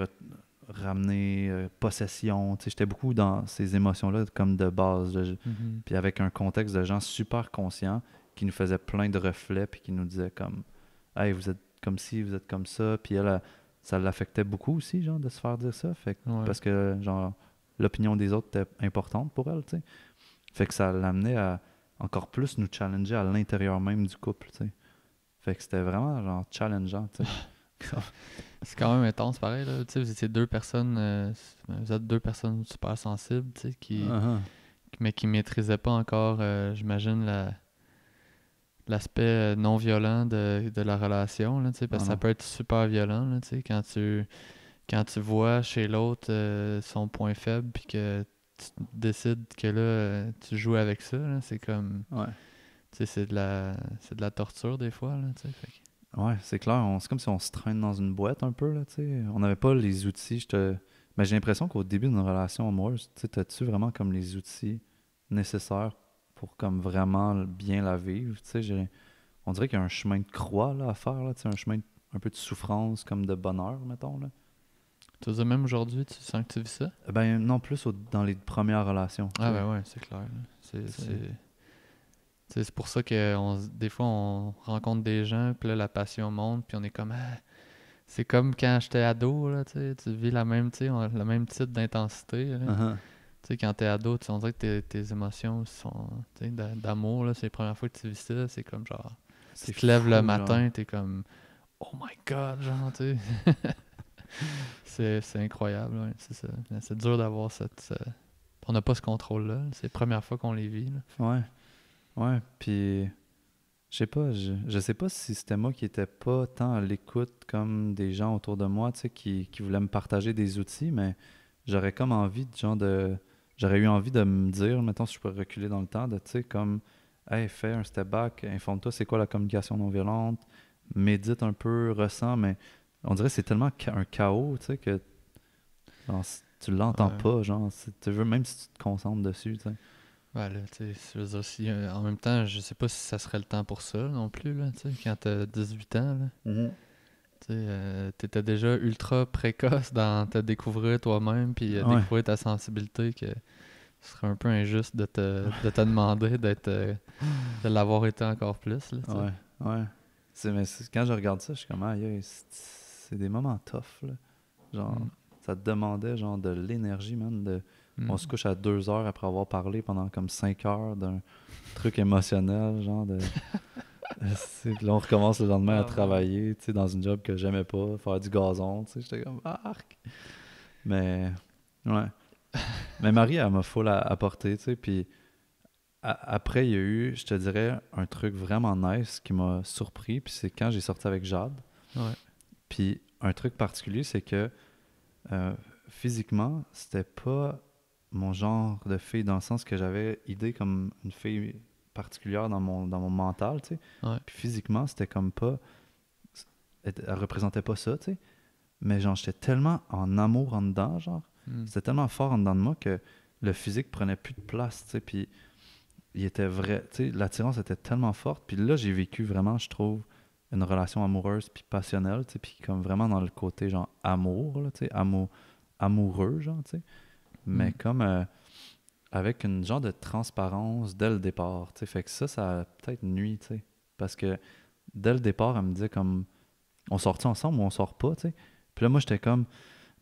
ramener, euh, possession. J'étais beaucoup dans ces émotions-là comme de base. Mhm. Puis avec un contexte de gens super conscients qui nous faisaient plein de reflets puis qui nous disaient comme « Hey, vous êtes comme ci, vous êtes comme ça. » Puis elle, ça l'affectait beaucoup aussi, genre, de se faire dire ça. Fait Parce que, genre, l'opinion des autres était importante pour elle, tu sais. Fait que ça l'amenait à encore plus nous challenger à l'intérieur même du couple, tu sais. Fait que c'était vraiment, genre, challengeant, tu sais. c'est quand même intense, pareil. Là. vous étiez deux personnes, euh, vous êtes deux personnes super sensibles, qui, uh-huh. mais qui maîtrisaient pas encore, euh, j'imagine, l'aspect euh, non violent de, la relation là, parce que ça ah peut être super violent quand tu quand tu vois chez l'autre son point faible puis que tu décides que là tu joues avec ça c'est comme c'est de la c'est de la torture des fois là, Ouais, c'est clair. c'est comme si on se traîne dans une boîte un peu. Là, tu sais. on n'avait pas les outils. Je te... Mais ben, j'ai l'impression qu'au début d'une relation amoureuse, as-tu vraiment comme les outils nécessaires pour comme vraiment bien la vivre? J'ai... On dirait qu'il y a un chemin de croix là, à faire, là, un chemin un peu de souffrance comme de bonheur, mettons. Là. Tu même aujourd'hui, tu sens que tu vis ça? Ben non, plus dans les premières relations. Ah ben ouais, c'est clair. c'est c'est pour ça que des fois, on rencontre des gens, puis là, la passion monte, puis on est comme. Ah, c'est comme quand j'étais ado, là, tu vis la même, on, le même type d'intensité. Uh-huh. Tu sais, quand t'es ado, on dirait que tes, tes émotions sont d'amour, c'est la première fois que tu vis ça, c'est comme genre. Tu te lèves le matin, t'es comme Oh my god, genre, tu sais. c'est incroyable, c'est ça. C'est dur d'avoir cette. On n'a pas ce contrôle-là. C'est la première fois qu'on les vit. Ouais. Ouais, puis je sais pas, je sais pas si c'était moi qui n'étais pas tant à l'écoute comme des gens autour de moi, tu sais, qui, qui voulaient me partager des outils, mais j'aurais comme envie, de, genre, de. J'aurais eu envie de me dire, mettons, si je peux reculer dans le temps, de, tu sais, comme, hey, fais un step back, informe-toi, c'est quoi la communication non violente, médite un peu, ressens, mais on dirait que c'est tellement un chaos, tu sais, que tu l'entends pas, genre, tu veux, même si tu te concentres dessus, tu euh, en même temps, je sais pas si ça serait le temps pour ça non plus, là, quand t'as 18 ans. Là. étais mm-hmm. euh, t'étais déjà ultra précoce dans te découvrir toi-même puis euh, découvrir ta sensibilité que ce serait un peu injuste de te, de te demander d'être de l'avoir été encore plus. Là, ouais, ouais. Mais quand je regarde ça, je suis comme c'est des moments tough. Genre, mm. ça te demandait genre de l'énergie, même de Mm. On se couche à deux heures après avoir parlé pendant comme cinq heures d'un truc émotionnel, genre de. Euh, là, on recommence le lendemain à ah travailler, tu sais, dans une job que j'aimais pas, faire du gazon, tu sais, j'étais comme ah, arc. Mais ouais. Mais Marie, elle m'a full apporté, tu sais, puis après, il y a eu, je te dirais, un truc vraiment nice qui m'a surpris, puis c'est quand j'ai sorti avec Jade. Puis un truc particulier, c'est que euh, physiquement, c'était pas mon genre de fille dans le sens que j'avais idée comme une fille particulière dans mon, dans mon mental, tu sais. Puis physiquement, c'était comme pas. Elle, représentait pas ça, tu sais. Mais genre, j'étais tellement en amour en dedans, genre. Hmm. C'était tellement fort en dedans de moi que le physique prenait plus de place, tu sais. Puis il était vrai, tu sais, l'attirance était tellement forte. Puis là, j'ai vécu vraiment, je trouve, une relation amoureuse puis passionnelle, tu sais. Puis comme vraiment dans le côté, genre, amour, tu sais, amour, amoureux, genre, tu sais mais mm. comme euh, avec une genre de transparence dès le départ. Fait que ça, ça a peut-être nuit, parce que dès le départ, elle me disait comme on sort ensemble ou on sort pas, tu sais? Puis là, moi, j'étais comme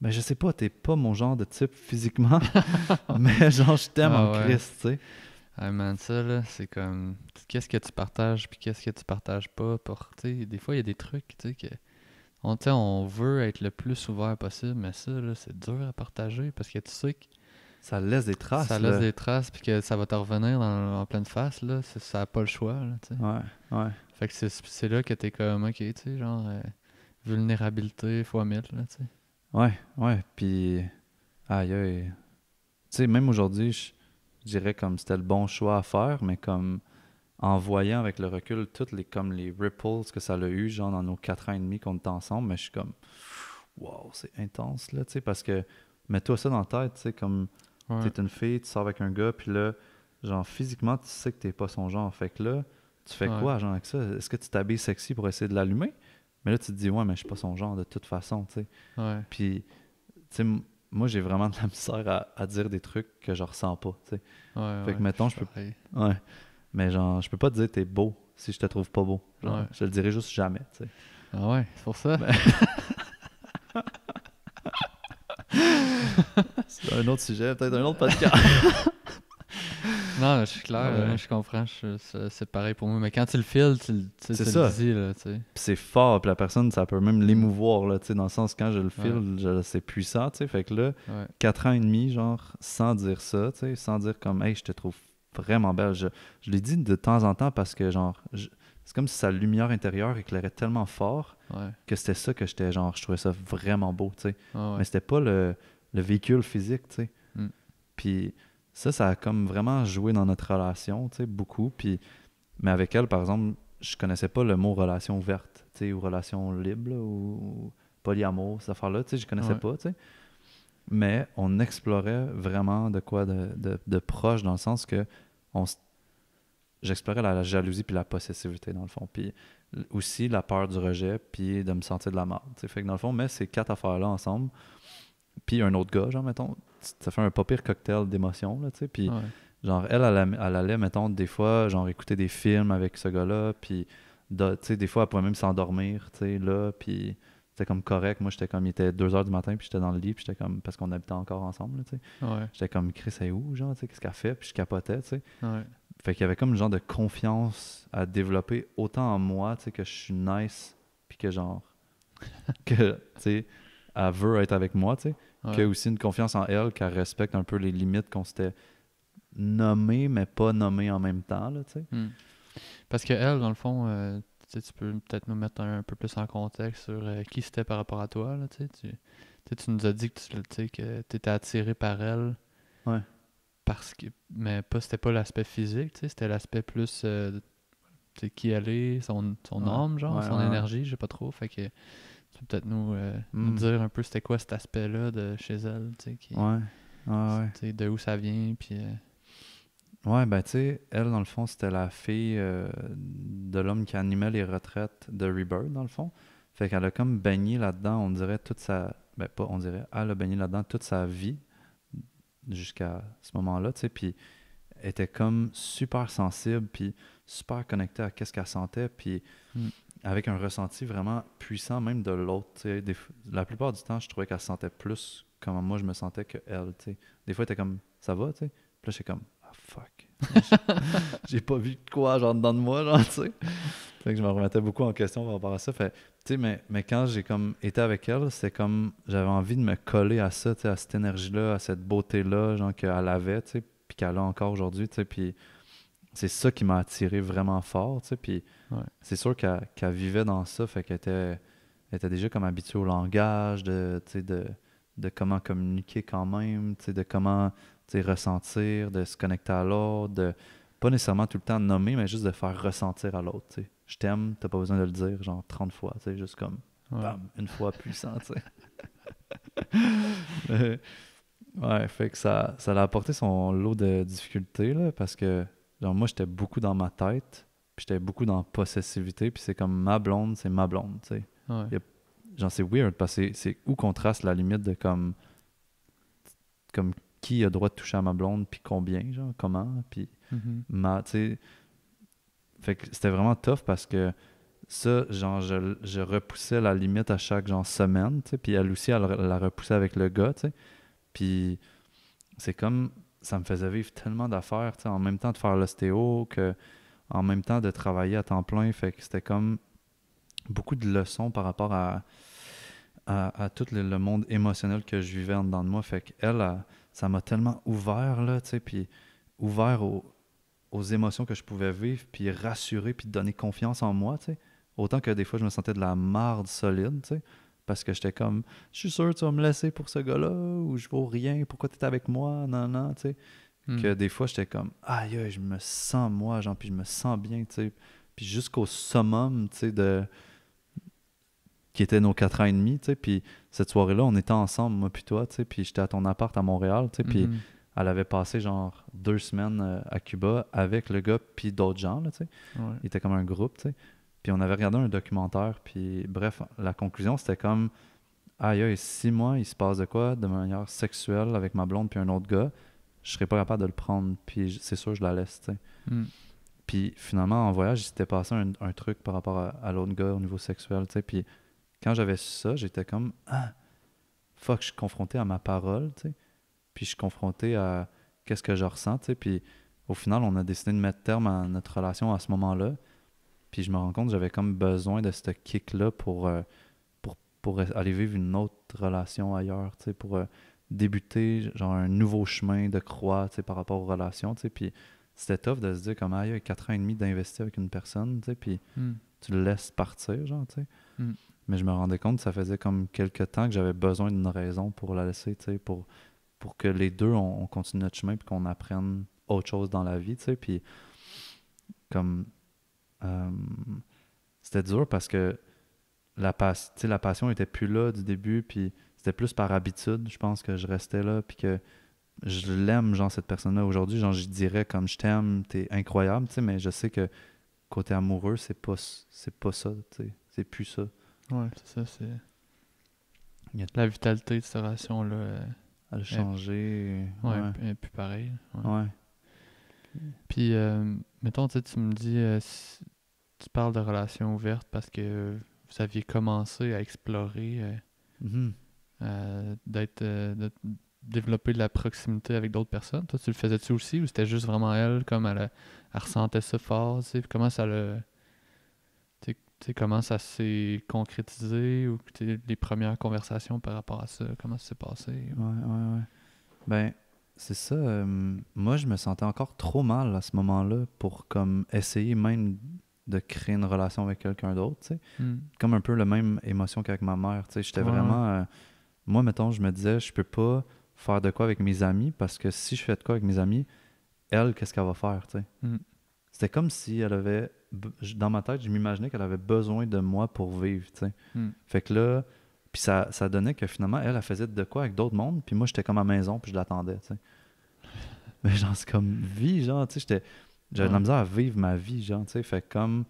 ben je sais pas, t'es pas mon genre de type physiquement, mais genre je t'aime ah en Christ, tu sais. ça c'est comme qu'est-ce que tu partages puis qu'est-ce que tu partages pas pour, des fois il y a des trucs, tu sais que on, on veut être le plus ouvert possible, mais ça, là, c'est dur à partager parce que tu sais que ça laisse des traces. Ça laisse des traces, puis que ça va te revenir en pleine face, là. Ça n'a pas le choix, Ouais, ouais. Fait que c'est là que t'es comme, ok, tu sais, genre, euh, vulnérabilité fois 1000, là, tu sais. Ouais, ouais, puis aïe, Tu sais, même aujourd'hui, je dirais comme c'était le bon choix à faire, mais comme en voyant avec le recul toutes les comme les ripples que ça a eu, genre dans nos quatre ans et demi qu'on est ensemble, mais je suis comme, wow, c'est intense, là, tu sais, parce que mets-toi ça dans la tête, tu sais, comme tu' T'es une fille, tu sors avec un gars, puis là, genre physiquement, tu sais que t'es pas son genre. Fait que là, tu fais quoi, genre, avec ça? Est-ce que tu t'habilles sexy pour essayer de l'allumer? Mais là, tu te dis, ouais, mais je suis pas son genre de toute façon, tu sais. Puis, tu sais, moi, j'ai vraiment de la misère à, dire des trucs que je ressens pas, tu sais. fait que, mettons, je peux. Ouais. Mais genre, je peux pas te dire t'es beau si je te trouve pas beau. je le dirai juste jamais, tu sais. Ah ouais, c'est pour ça. Ben, un autre sujet, peut-être un autre podcast. non, je suis clair, je comprends, c'est pareil pour moi. Mais quand tu le files, tu, tu le dis. Là, tu sais. c'est fort, puis la personne, ça peut même mm. l'émouvoir, là, tu sais, dans le sens, quand je le file, c'est puissant, tu sais. Fait que là, 4 ans et demi, genre, sans dire ça, tu sais, sans dire comme, hey, je te trouve vraiment belle. Je, l'ai dit de temps en temps parce que, genre, c'est comme si sa lumière intérieure éclairait tellement fort que c'était ça que j'étais, genre, je trouvais ça vraiment beau, tu sais. Mais c'était pas le le véhicule physique, tu sais. Mm. Puis ça, ça a comme vraiment joué dans notre relation, tu sais, beaucoup. Puis, mais avec elle, par exemple, je connaissais pas le mot relation ouverte, tu sais, ou relation libre, ou, polyamour, cette affaire-là, tu sais, je connaissais pas, tu sais. Mais on explorait vraiment de quoi de, proche, dans le sens que on j'explorais la, jalousie puis la possessivité, dans le fond. Puis aussi la peur du rejet, puis de me sentir de la merde, Fait que dans le fond, on ces quatre affaires-là ensemble, puis un autre gars, genre, mettons, ça fait un pas pire cocktail d'émotions, là, tu sais. Puis, genre, elle, elle, allait, mettons, des fois, genre, écouter des films avec ce gars-là, puis, tu sais, des fois, elle pouvait même s'endormir, tu sais, là, puis c'était comme correct. Moi, j'étais comme, il était 2 h du matin, puis j'étais dans le lit, puis j'étais comme, parce qu'on habitait encore ensemble, tu sais. J'étais comme, Chris, c'est où, genre, tu sais, qu'est-ce qu'elle fait, puis je capotais, tu sais. Fait qu'il y avait comme une genre de confiance à développer autant en moi, tu sais, que je suis nice, puis que genre, que, tu sais, elle veut être avec moi, tu sais. Ouais. aussi une confiance en elle, qu'elle respecte un peu les limites qu'on s'était nommées, mais pas nommées en même temps, tu sais. Hmm. Parce que elle, dans le fond, euh, tu peux peut-être nous mettre un, peu plus en contexte sur euh, qui c'était par rapport à toi, là, tu sais. Tu nous as dit que tu que étais attiré par elle. Ouais. Parce que, mais pas, c'était pas l'aspect physique, tu sais, c'était l'aspect plus. Euh, qui elle est, son, son âme, genre, son énergie, je sais pas trop. Fait que tu peux peut-être nous, euh, hmm. dire un peu c'était quoi cet aspect-là de chez elle, tu sais, qui, ouais. de où ça vient, puis... Euh, ouais, ben tu sais, elle, dans le fond, c'était la fille euh, de l'homme qui animait les retraites de Rebirth, dans le fond. Fait qu'elle a comme baigné là-dedans, on dirait toute sa... Ben pas on dirait, elle a baigné là-dedans toute sa vie jusqu'à ce moment-là, tu sais, puis était comme super sensible, puis super connectée à qu'est-ce qu'elle sentait, puis... Hmm avec un ressenti vraiment puissant, même de l'autre. La plupart du temps, je trouvais qu'elle se sentait plus comment moi je me sentais que elle. Des fois, elle était comme ça va, tu sais. Puis là, j'étais comme ah fuck. J'ai pas vu quoi, genre, dedans de moi, genre, tu sais. Fait que je me remettais beaucoup en question par rapport à ça. Fait, mais, mais quand j'ai comme été avec elle, c'est comme j'avais envie de me coller à ça, à cette énergie-là, à cette beauté-là, genre qu'elle avait, tu sais, puis qu'elle a encore aujourd'hui, tu sais. Puis c'est ça qui m'a attiré vraiment fort, Puis c'est sûr qu'elle qu vivait dans ça, fait qu'elle était, était, déjà comme habituée au langage, de, de, de comment communiquer quand même, de comment ressentir, de se connecter à l'autre, de pas nécessairement tout le temps nommer, mais juste de faire ressentir à l'autre, Je t'aime, t'as pas besoin de le dire, genre 30 fois, juste comme, une fois puissant, tu ouais, fait que ça, ça a apporté son lot de difficultés, là, parce que Genre, moi, j'étais beaucoup dans ma tête, puis j'étais beaucoup dans possessivité, puis c'est comme ma blonde, c'est ma blonde, tu sais. c'est weird parce que c'est où qu'on la limite de comme. comme qui a droit de toucher à ma blonde, puis combien, genre, comment, puis mm-hmm. ma, Fait que c'était vraiment tough parce que ça, genre, je, repoussais la limite à chaque genre semaine, tu sais, puis elle aussi, elle, la repoussait avec le gars, tu sais. Puis c'est comme ça me faisait vivre tellement d'affaires, en même temps de faire l'ostéo, que en même temps de travailler à temps plein, fait que c'était comme beaucoup de leçons par rapport à, à, tout le, monde émotionnel que je vivais en dedans de moi, fait que elle, ça m'a tellement ouvert, là, tu sais, puis ouvert aux émotions que je pouvais vivre, puis rassurer, puis donner confiance en moi, tu sais. Autant que des fois, je me sentais de la marde solide, tu sais. Parce que j'étais comme, je suis sûr que tu vas me laisser pour ce gars-là, ou je vaux rien, pourquoi tu es avec moi, non, non, tu sais. Hmm. Que des fois, j'étais comme, aïe, je me sens moi, genre, puis je me sens bien, tu sais. Puis jusqu'au summum, tu sais, de. qui était nos quatre ans et demi, tu sais. Puis cette soirée-là, on était ensemble, moi puis toi, tu sais. Puis j'étais à ton appart à Montréal, tu sais. Puis hmm. elle avait passé genre deux semaines euh, à Cuba avec le gars puis d'autres gens. Là, sais. Il était comme un groupe. tu sais. Puis on avait regardé un documentaire, puis bref, la conclusion, c'était comme Aïe, si moi, il se passe de quoi de manière sexuelle avec ma blonde puis un autre gars, je serais pas capable de le prendre, puis c'est sûr, je la laisse, hmm. Puis finalement, en voyage, il s'était passé un, truc par rapport à, l'autre gars au niveau sexuel, tu Puis quand j'avais su ça, j'étais comme Ah, fuck, je suis confronté à ma parole, tu Puis je suis confronté à qu'est-ce que je ressens, tu Puis au final, on a décidé de mettre terme à notre relation à ce moment-là. Puis je me rends compte que j'avais comme besoin de ce kick-là pour, euh, pour, pour aller vivre une autre relation ailleurs, tu pour euh, débuter genre un nouveau chemin de croix, tu par rapport aux relations, tu Puis c'était tough de se dire comme, ah, il y a 4 ans et demi d'investir avec une personne, tu puis hmm. tu le laisses partir, genre, hmm. Mais je me rendais compte que ça faisait comme quelques temps que j'avais besoin d'une raison pour la laisser, tu sais, pour, pour que les deux, on, continue notre chemin puis qu'on apprenne autre chose dans la vie, tu sais. Puis comme euh, c'était dur parce que la, la passion était plus là du début, puis c'était plus par habitude, je pense, que je restais là, puis que je l'aime, genre, cette personne-là. Aujourd'hui, genre, je dirais comme je t'aime, t'es incroyable, tu sais, mais je sais que côté amoureux, c'est pas, c'est pas ça, tu sais, c'est plus ça. Ouais, c'est ça, c'est... Il y a la vitalité de cette relation-là. Euh, elle a changé. Elle... Ouais, Plus, pareil. Ouais. Puis, euh, mettons, tu me dis, tu parles de relations ouvertes parce que vous aviez commencé à explorer, euh, mhm. euh d'être, euh, développer de la proximité avec d'autres personnes. Toi, tu le faisais-tu aussi ou c'était juste vraiment elle, comme elle, ressentait ça fort, comment ça le... comment ça s'est concrétisé ou les premières conversations par rapport à ça, comment ça s'est passé? Ouais, ouais, ouais. Ben, c'est ça. Euh, moi, je me sentais encore trop mal à ce moment-là pour comme essayer même de créer une relation avec quelqu'un d'autre, hmm. Comme un peu la même émotion qu'avec ma mère, J'étais vraiment... Euh, moi, mettons, je me disais, je peux pas faire de quoi avec mes amis parce que si je fais de quoi avec mes amis, elle, qu'est-ce qu'elle va faire, tu hmm. C'était comme si elle avait... Dans ma tête, je m'imaginais qu'elle avait besoin de moi pour vivre, hmm. Fait que là... Puis ça, donnait que finalement, elle, elle faisait de quoi avec d'autres mondes, puis moi, j'étais comme à la maison, puis je l'attendais, Mais genre, c'est comme vie, genre, tu sais, j'étais j'avais de la misère à vivre ma vie, genre, tu sais. Fait comme.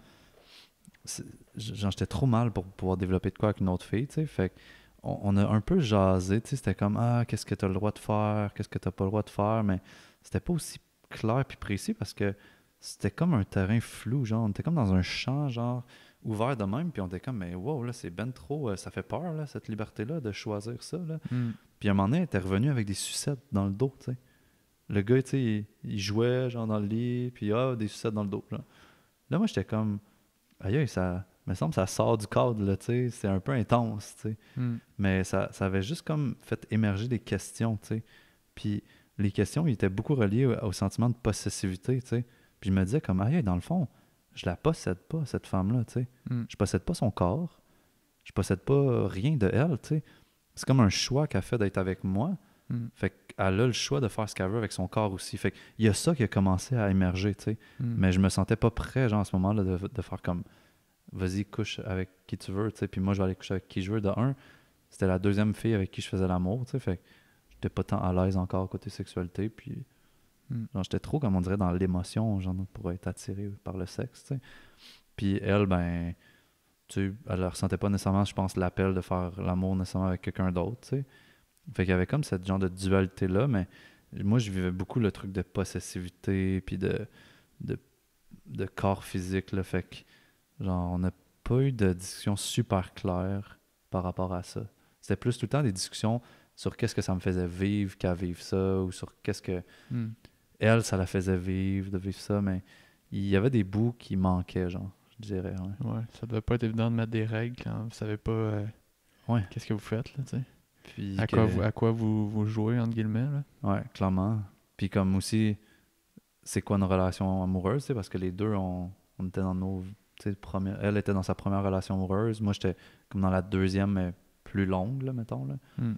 Genre, j'étais trop mal pour pouvoir développer de quoi avec une autre fille, tu sais. Fait on, on, a un peu jasé, tu sais. C'était comme, ah, qu'est-ce que t'as le droit de faire, qu'est-ce que t'as pas le droit de faire, mais c'était pas aussi clair puis précis parce que c'était comme un terrain flou, genre. On était comme dans un champ, genre, ouvert de même, puis on était comme, mais wow, là, c'est ben trop, euh, ça fait peur, là, cette liberté-là, de choisir ça, là. Hmm. Puis à un moment donné, elle était avec des sucettes dans le dos, tu sais le gars, il, jouait genre dans le lit, puis ah, des sucettes dans le dos. Là, moi, j'étais comme, aïe, ça me semble ça sort du cadre, là, tu c'est un peu intense, hmm. Mais ça, ça avait juste comme fait émerger des questions, Puis les questions, ils étaient beaucoup reliées au, sentiment de possessivité, Puis je me disais comme, aïe, dans le fond, je la possède pas, cette femme-là, tu sais. Hmm. Je possède pas son corps, je possède pas rien de elle, C'est comme un choix qu'elle fait d'être avec moi, Mm. Fait qu'elle a le choix de faire ce qu'elle veut avec son corps aussi. Fait qu'il y a ça qui a commencé à émerger, tu sais. Mm. Mais je me sentais pas prêt, genre, à ce moment-là, de, faire comme vas-y, couche avec qui tu veux, tu sais. Puis moi, je vais aller coucher avec qui je veux. De un, c'était la deuxième fille avec qui je faisais l'amour, tu sais. Fait j'étais pas tant à l'aise encore côté sexualité. Puis mm. j'étais trop, comme on dirait, dans l'émotion, genre, pour être attiré par le sexe, tu sais. Puis elle, ben. Tu, elle ressentait pas nécessairement, je pense, l'appel de faire l'amour nécessairement avec quelqu'un d'autre. Tu sais. Fait qu'il y avait comme cette genre de dualité-là, mais moi, je vivais beaucoup le truc de possessivité, puis de, de, corps physique, là. Fait que, genre, on n'a pas eu de discussion super claire par rapport à ça. C'était plus tout le temps des discussions sur qu'est-ce que ça me faisait vivre qu'à vivre ça, ou sur qu'est-ce que hmm. elle, ça la faisait vivre de vivre ça, mais il y avait des bouts qui manquaient, genre, je dirais. Ouais, ça devait pas être évident de mettre des règles quand vous savez pas euh, ouais. qu'est-ce que vous faites, tu puis à, quoi, vous, à quoi vous, vous, jouez, entre guillemets. Là. Ouais, clairement. Puis comme aussi, c'est quoi une relation amoureuse, parce que les deux, on, on était dans nos... elle était dans sa première relation amoureuse. Moi, j'étais comme dans la deuxième, mais plus longue, mettons. Là. Hmm.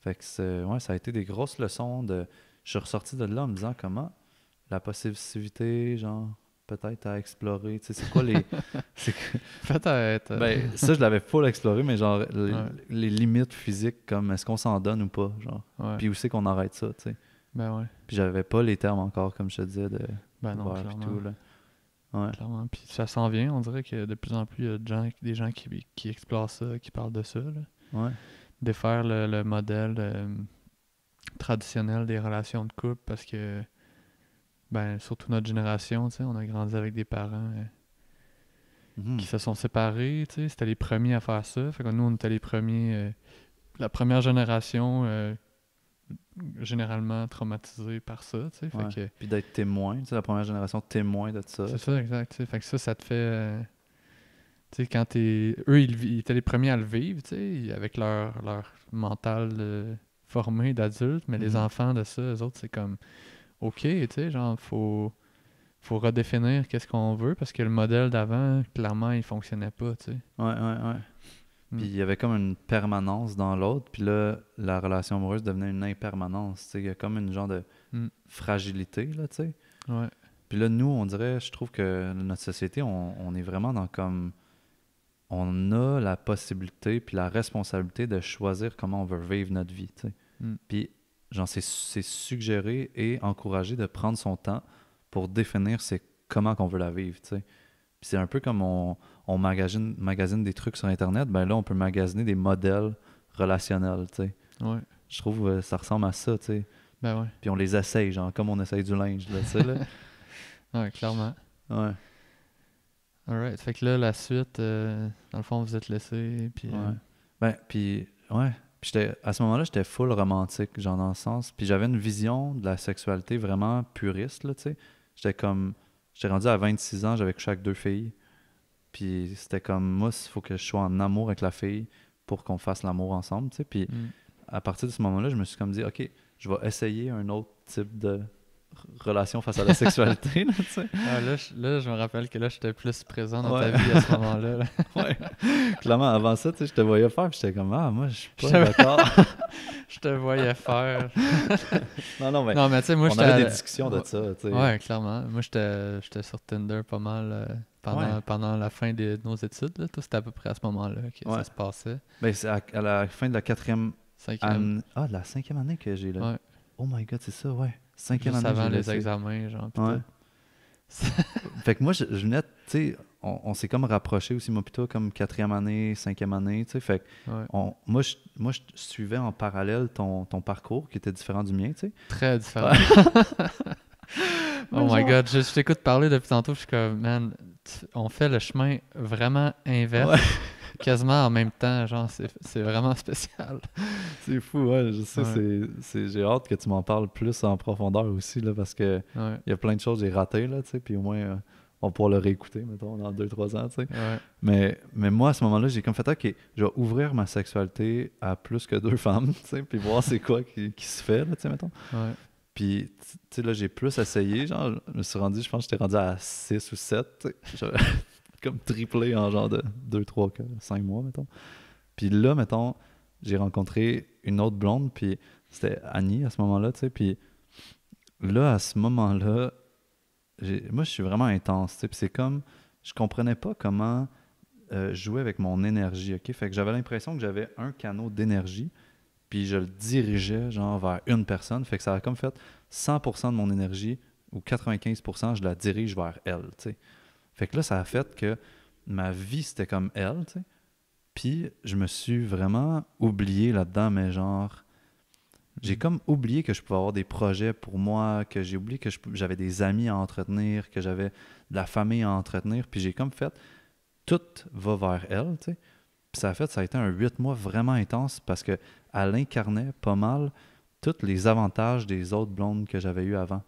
Fait que ouais, ça a été des grosses leçons de... Je suis ressorti de là en me disant comment la possibilité, genre, peut-être à explorer. Tu sais, c'est quoi les. peut-être. Ben, ça, je l'avais pas exploré, mais genre, les, limites physiques, comme est-ce qu'on s'en donne ou pas, genre. Puis où c'est qu'on arrête ça, tu sais. Ben ouais. Puis j'avais pas les termes encore, comme je te disais, de. Ben non, clairement. Tout, Ouais. Clairement. Puis ça s'en vient, on dirait que de plus en plus, il y a des gens, des gens qui, qui, explorent ça, qui parlent de ça, là. Ouais. Défaire le, le modèle euh, traditionnel des relations de couple parce que ben, surtout notre génération, on a grandi avec des parents euh, mhm. qui se sont séparés. C'était les premiers à faire ça. Fait que nous, on était les premiers, euh, la première génération euh, généralement traumatisée par ça. Fait que, Puis d'être témoin, la première génération témoin de ça. C'est ça, exact. Fait que ça, ça te fait. sais, quand t'es. Eux, ils, étaient les premiers à le vivre, avec leur, leur mental formé d'adulte, mais les mhm. enfants de ça, eux autres, c'est comme OK, tu sais, genre, faut, faut redéfinir qu'est-ce qu'on veut parce que le modèle d'avant, clairement, il fonctionnait pas, tu sais. Ouais, ouais, ouais. Hmm. Puis il y avait comme une permanence dans l'autre, puis là, la relation amoureuse devenait une impermanence, tu sais. Il y a comme une genre de hmm. fragilité, là, tu sais. Ouais. Puis là, nous, on dirait, je trouve que notre société, on, est vraiment dans comme. On a la possibilité puis la responsabilité de choisir comment on veut vivre notre vie, tu sais. Hmm. Puis genre c'est, suggéré et encouragé de prendre son temps pour définir comment qu'on veut la vivre, C'est un peu comme on, on magazine, magazine, des trucs sur Internet, ben là, on peut magasiner des modèles relationnels, ouais. Je trouve que euh, ça ressemble à ça, tu ben ouais. Puis on les essaye, genre, comme on essaye du linge, clairement. Ouais. Alright, fait que là, la suite, euh, dans le fond, vous êtes laissé, puis... Euh, ben, puis, ouais, puis à ce moment-là, j'étais full romantique, genre dans le sens. Puis j'avais une vision de la sexualité vraiment puriste, là, tu sais. J'étais comme. J'étais rendu à 26 ans, j'avais couché avec deux filles. Puis c'était comme, moi, il faut que je sois en amour avec la fille pour qu'on fasse l'amour ensemble, tu sais. Puis mm. à partir de ce moment-là, je me suis comme dit, OK, je vais essayer un autre type de relation face à la sexualité. Là, ah, là, je, me rappelle que là, j'étais plus présent dans ta vie à ce moment-là. Clairement, avant ça, je te voyais faire, j'étais comme, ah, moi, je suis pas d'accord. je te voyais faire. non, non, mais, non, mais moi, on avait des discussions de ça. sais. Ouais, clairement. Moi, j'étais sur Tinder pas mal euh, pendant, pendant la fin de nos études. C'était à peu près à ce moment-là que ça se passait. Ben, c'est à, la fin de la quatrième... Cinquième. Ah, de la cinquième année que j'ai là. Oh my God, c'est ça, ouais. Cinquième année. avant les examens, genre. Ouais. fait que moi, je, venais, tu sais, on, s'est comme rapproché aussi, moi, plutôt comme quatrième année, cinquième année, tu sais. Fait que moi, je, suivais en parallèle ton, parcours qui était différent du mien, tu sais. Très différent. oh my god, je, t'écoute parler depuis tantôt, je suis comme, man, on fait le chemin vraiment inverse. Ouais quasiment en même temps. Genre, c'est vraiment spécial. c'est fou, ouais. Je sais, j'ai hâte que tu m'en parles plus en profondeur aussi, là, parce que il y a plein de choses que j'ai ratées, là, tu puis au moins, euh, on pourra le réécouter, mettons, dans 2-3 ans, Mais, mais moi, à ce moment-là, j'ai comme fait, OK, je vais ouvrir ma sexualité à plus que deux femmes, tu puis voir c'est quoi qui, se fait, là, mettons. Puis, là, j'ai plus essayé. Genre, je me suis rendu, je pense que j'étais rendu à 6 ou 7 comme triplé en genre de 2, 3, 5 mois, mettons. Puis là, mettons, j'ai rencontré une autre blonde, puis c'était Annie à ce moment-là, tu sais. Puis là, à ce moment-là, moi, je suis vraiment intense, tu sais. Puis c'est comme, je comprenais pas comment euh, jouer avec mon énergie, ok? Fait que j'avais l'impression que j'avais un canot d'énergie, puis je le dirigeais, genre, vers une personne. Fait que ça a comme fait 100% de mon énergie, ou 95%, je la dirige vers elle, tu sais. Fait que là, ça a fait que ma vie, c'était comme elle, Puis je me suis vraiment oublié là-dedans, mais genre, j'ai mm. comme oublié que je pouvais avoir des projets pour moi, que j'ai oublié que j'avais des amis à entretenir, que j'avais de la famille à entretenir. Puis j'ai comme fait, tout va vers elle, Puis ça a fait, ça a été un huit mois vraiment intense parce que incarnait pas mal tous les avantages des autres blondes que j'avais eues avant.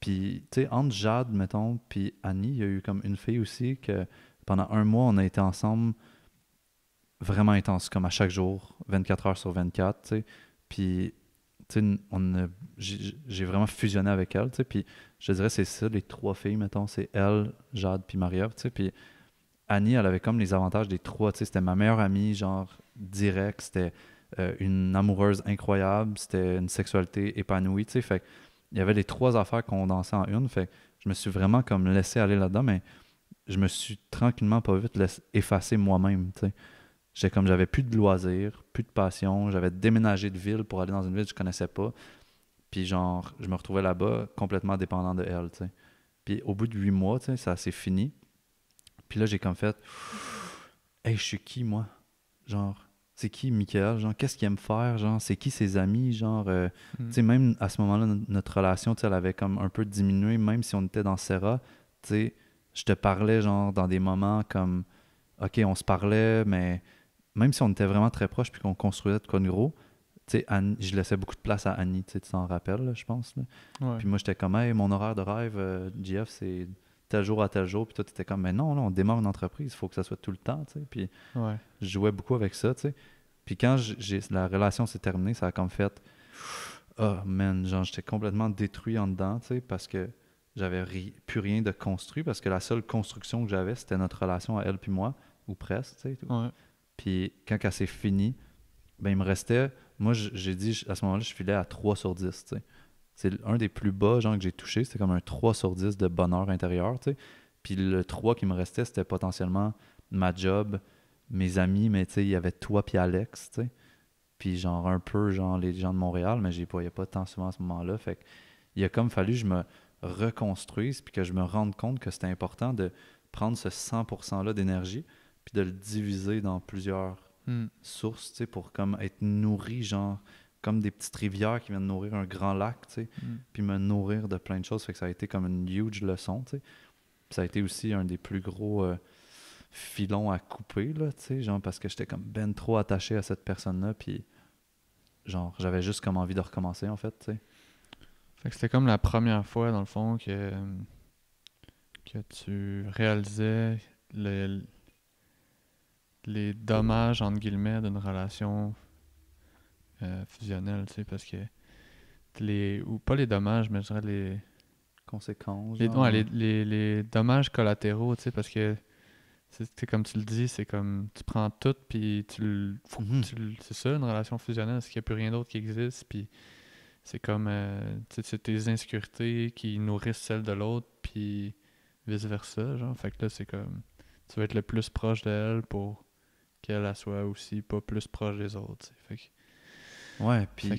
Puis, tu sais, entre Jade, mettons, puis Annie, il y a eu comme une fille aussi que pendant un mois, on a été ensemble vraiment intense, comme à chaque jour, 24 heures sur 24, tu sais. Puis, tu sais, j'ai vraiment fusionné avec elle, tu sais. Puis, je dirais, c'est ça, les trois filles, mettons, c'est elle, Jade, puis Maria, tu sais. Puis, Annie, elle avait comme les avantages des trois, tu sais. C'était ma meilleure amie, genre, direct. C'était euh, une amoureuse incroyable. C'était une sexualité épanouie, tu sais. Fait il y avait les trois affaires qu'on dansait en une. Fait je me suis vraiment comme laissé aller là-dedans, mais je me suis tranquillement, pas vite, effacé effacer moi-même. J'ai comme j'avais plus de loisirs, plus de passion, j'avais déménagé de ville pour aller dans une ville que je connaissais pas. Puis genre, je me retrouvais là-bas complètement dépendant de elle. Puis au bout de huit mois, ça s'est fini. Puis là, j'ai comme fait Hey, je suis qui moi? Genre, c'est qui Michael, qu'est-ce qu'il aime faire, genre, c'est qui ses amis, genre, euh, hmm. même à ce moment-là, notre relation, tu elle avait comme un peu diminué, même si on était dans Serra, je te parlais, genre, dans des moments comme, ok, on se parlait, mais même si on était vraiment très proches puis qu'on construisait de quoi gros, je laissais beaucoup de place à Annie, tu t'en rappelles, je pense, Puis moi, j'étais comme, hey, mon horaire de rêve, euh, Jeff c'est tel jour à tel jour, puis toi, étais comme, mais non, là, on démarre une entreprise, il faut que ça soit tout le temps, tu sais. Puis je jouais beaucoup avec ça, tu sais. Puis quand la relation s'est terminée, ça a comme fait, oh man, genre, j'étais complètement détruit en dedans, tu sais, parce que j'avais plus rien de construit, parce que la seule construction que j'avais, c'était notre relation à elle puis moi, ou presque, tu sais. Puis quand c'est s'est fini ben, il me restait, moi, j'ai dit, à ce moment-là, je filais à 3 sur 10, tu sais c'est un des plus bas genre, que j'ai touché. C'était comme un 3 sur 10 de bonheur intérieur. Puis le 3 qui me restait, c'était potentiellement ma job, mes amis, mais il y avait toi puis Alex. Puis genre un peu genre les gens de Montréal, mais je a pas tant souvent à ce moment-là. Fait il a comme fallu que je me reconstruise puis que je me rende compte que c'était important de prendre ce 100%-là d'énergie puis de le diviser dans plusieurs hmm. sources, pour comme être nourri genre comme des petites rivières qui viennent nourrir un grand lac, tu sais, mm. puis me nourrir de plein de choses. Fait que ça a été comme une huge leçon, tu sais. Ça a été aussi un des plus gros euh, filons à couper, là, tu sais, genre parce que j'étais comme ben trop attaché à cette personne-là, puis genre j'avais juste comme envie de recommencer, en fait, tu sais. Fait que c'était comme la première fois, dans le fond, que, que tu réalisais le, les dommages, entre guillemets, d'une relation euh, fusionnel, tu sais, parce que les. ou pas les dommages, mais je dirais les. Conséquences. Les, les, dommages collatéraux, tu sais, parce que c'est comme tu le dis, c'est comme tu prends tout, puis tu mhm. C'est ça, une relation fusionnelle, c'est qu'il n'y a plus rien d'autre qui existe, puis c'est comme. Euh, c'est tes insécurités qui nourrissent celles de l'autre, puis vice-versa, genre. Fait que là, c'est comme. Tu vas être le plus proche d'elle pour qu'elle soit aussi pas plus proche des autres, t'sais. Fait que Ouais, puis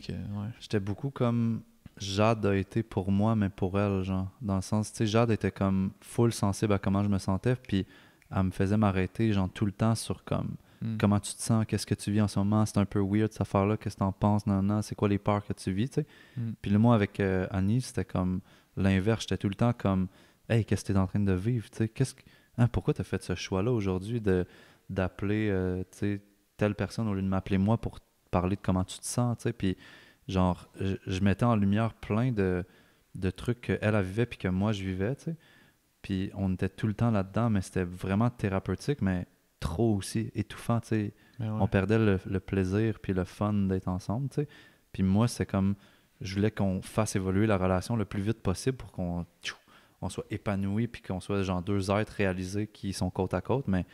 j'étais beaucoup comme Jade a été pour moi, mais pour elle, genre. Dans le sens, tu sais, Jade était comme full sensible à comment je me sentais, puis elle me faisait m'arrêter, genre, tout le temps sur comme hmm. comment tu te sens, qu'est-ce que tu vis en ce moment, c'est un peu weird cette affaire-là, qu'est-ce que t'en penses, non, non, c'est quoi les peurs que tu vis, tu sais. Hmm. Puis le moi, avec euh, Annie, c'était comme l'inverse, j'étais tout le temps comme, hey, qu'est-ce que t'es en train de vivre, tu sais, qu'est-ce hein, pourquoi t'as fait ce choix-là aujourd'hui de d'appeler euh, sais telle personne au lieu de m'appeler moi pour parler de comment tu te sens, tu sais. Puis, genre, je, mettais en lumière plein de, de trucs qu'elle vivait puis que moi, je vivais, tu sais. Puis, on était tout le temps là-dedans, mais c'était vraiment thérapeutique, mais trop aussi étouffant, tu sais. Ben on perdait le, plaisir puis le fun d'être ensemble, tu sais. Puis moi, c'est comme, je voulais qu'on fasse évoluer la relation le plus vite possible pour qu'on on soit épanoui puis qu'on soit genre deux êtres réalisés qui sont côte à côte, mais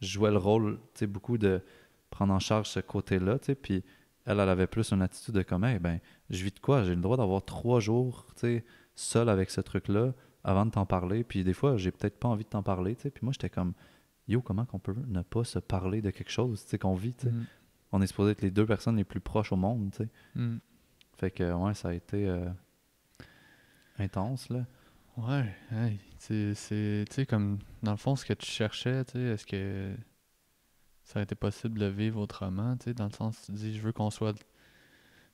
je jouais le rôle, tu sais, beaucoup de prendre en charge ce côté-là, tu sais, puis elle, elle avait plus une attitude de comme, hey, ben, je vis de quoi, j'ai le droit d'avoir trois jours, tu sais, seul avec ce truc-là, avant de t'en parler, puis des fois, j'ai peut-être pas envie de t'en parler, tu sais, puis moi, j'étais comme, yo, comment qu'on peut ne pas se parler de quelque chose, tu sais, qu'on vit, tu sais. Mm. On est supposé être les deux personnes les plus proches au monde, tu sais. Mm. Fait que, ouais, ça a été euh, intense, là. Ouais, hey, c'est, tu sais, comme, dans le fond, ce que tu cherchais, tu sais, est-ce que ça aurait été possible de vivre autrement, tu sais, dans le sens tu dis je veux qu'on soit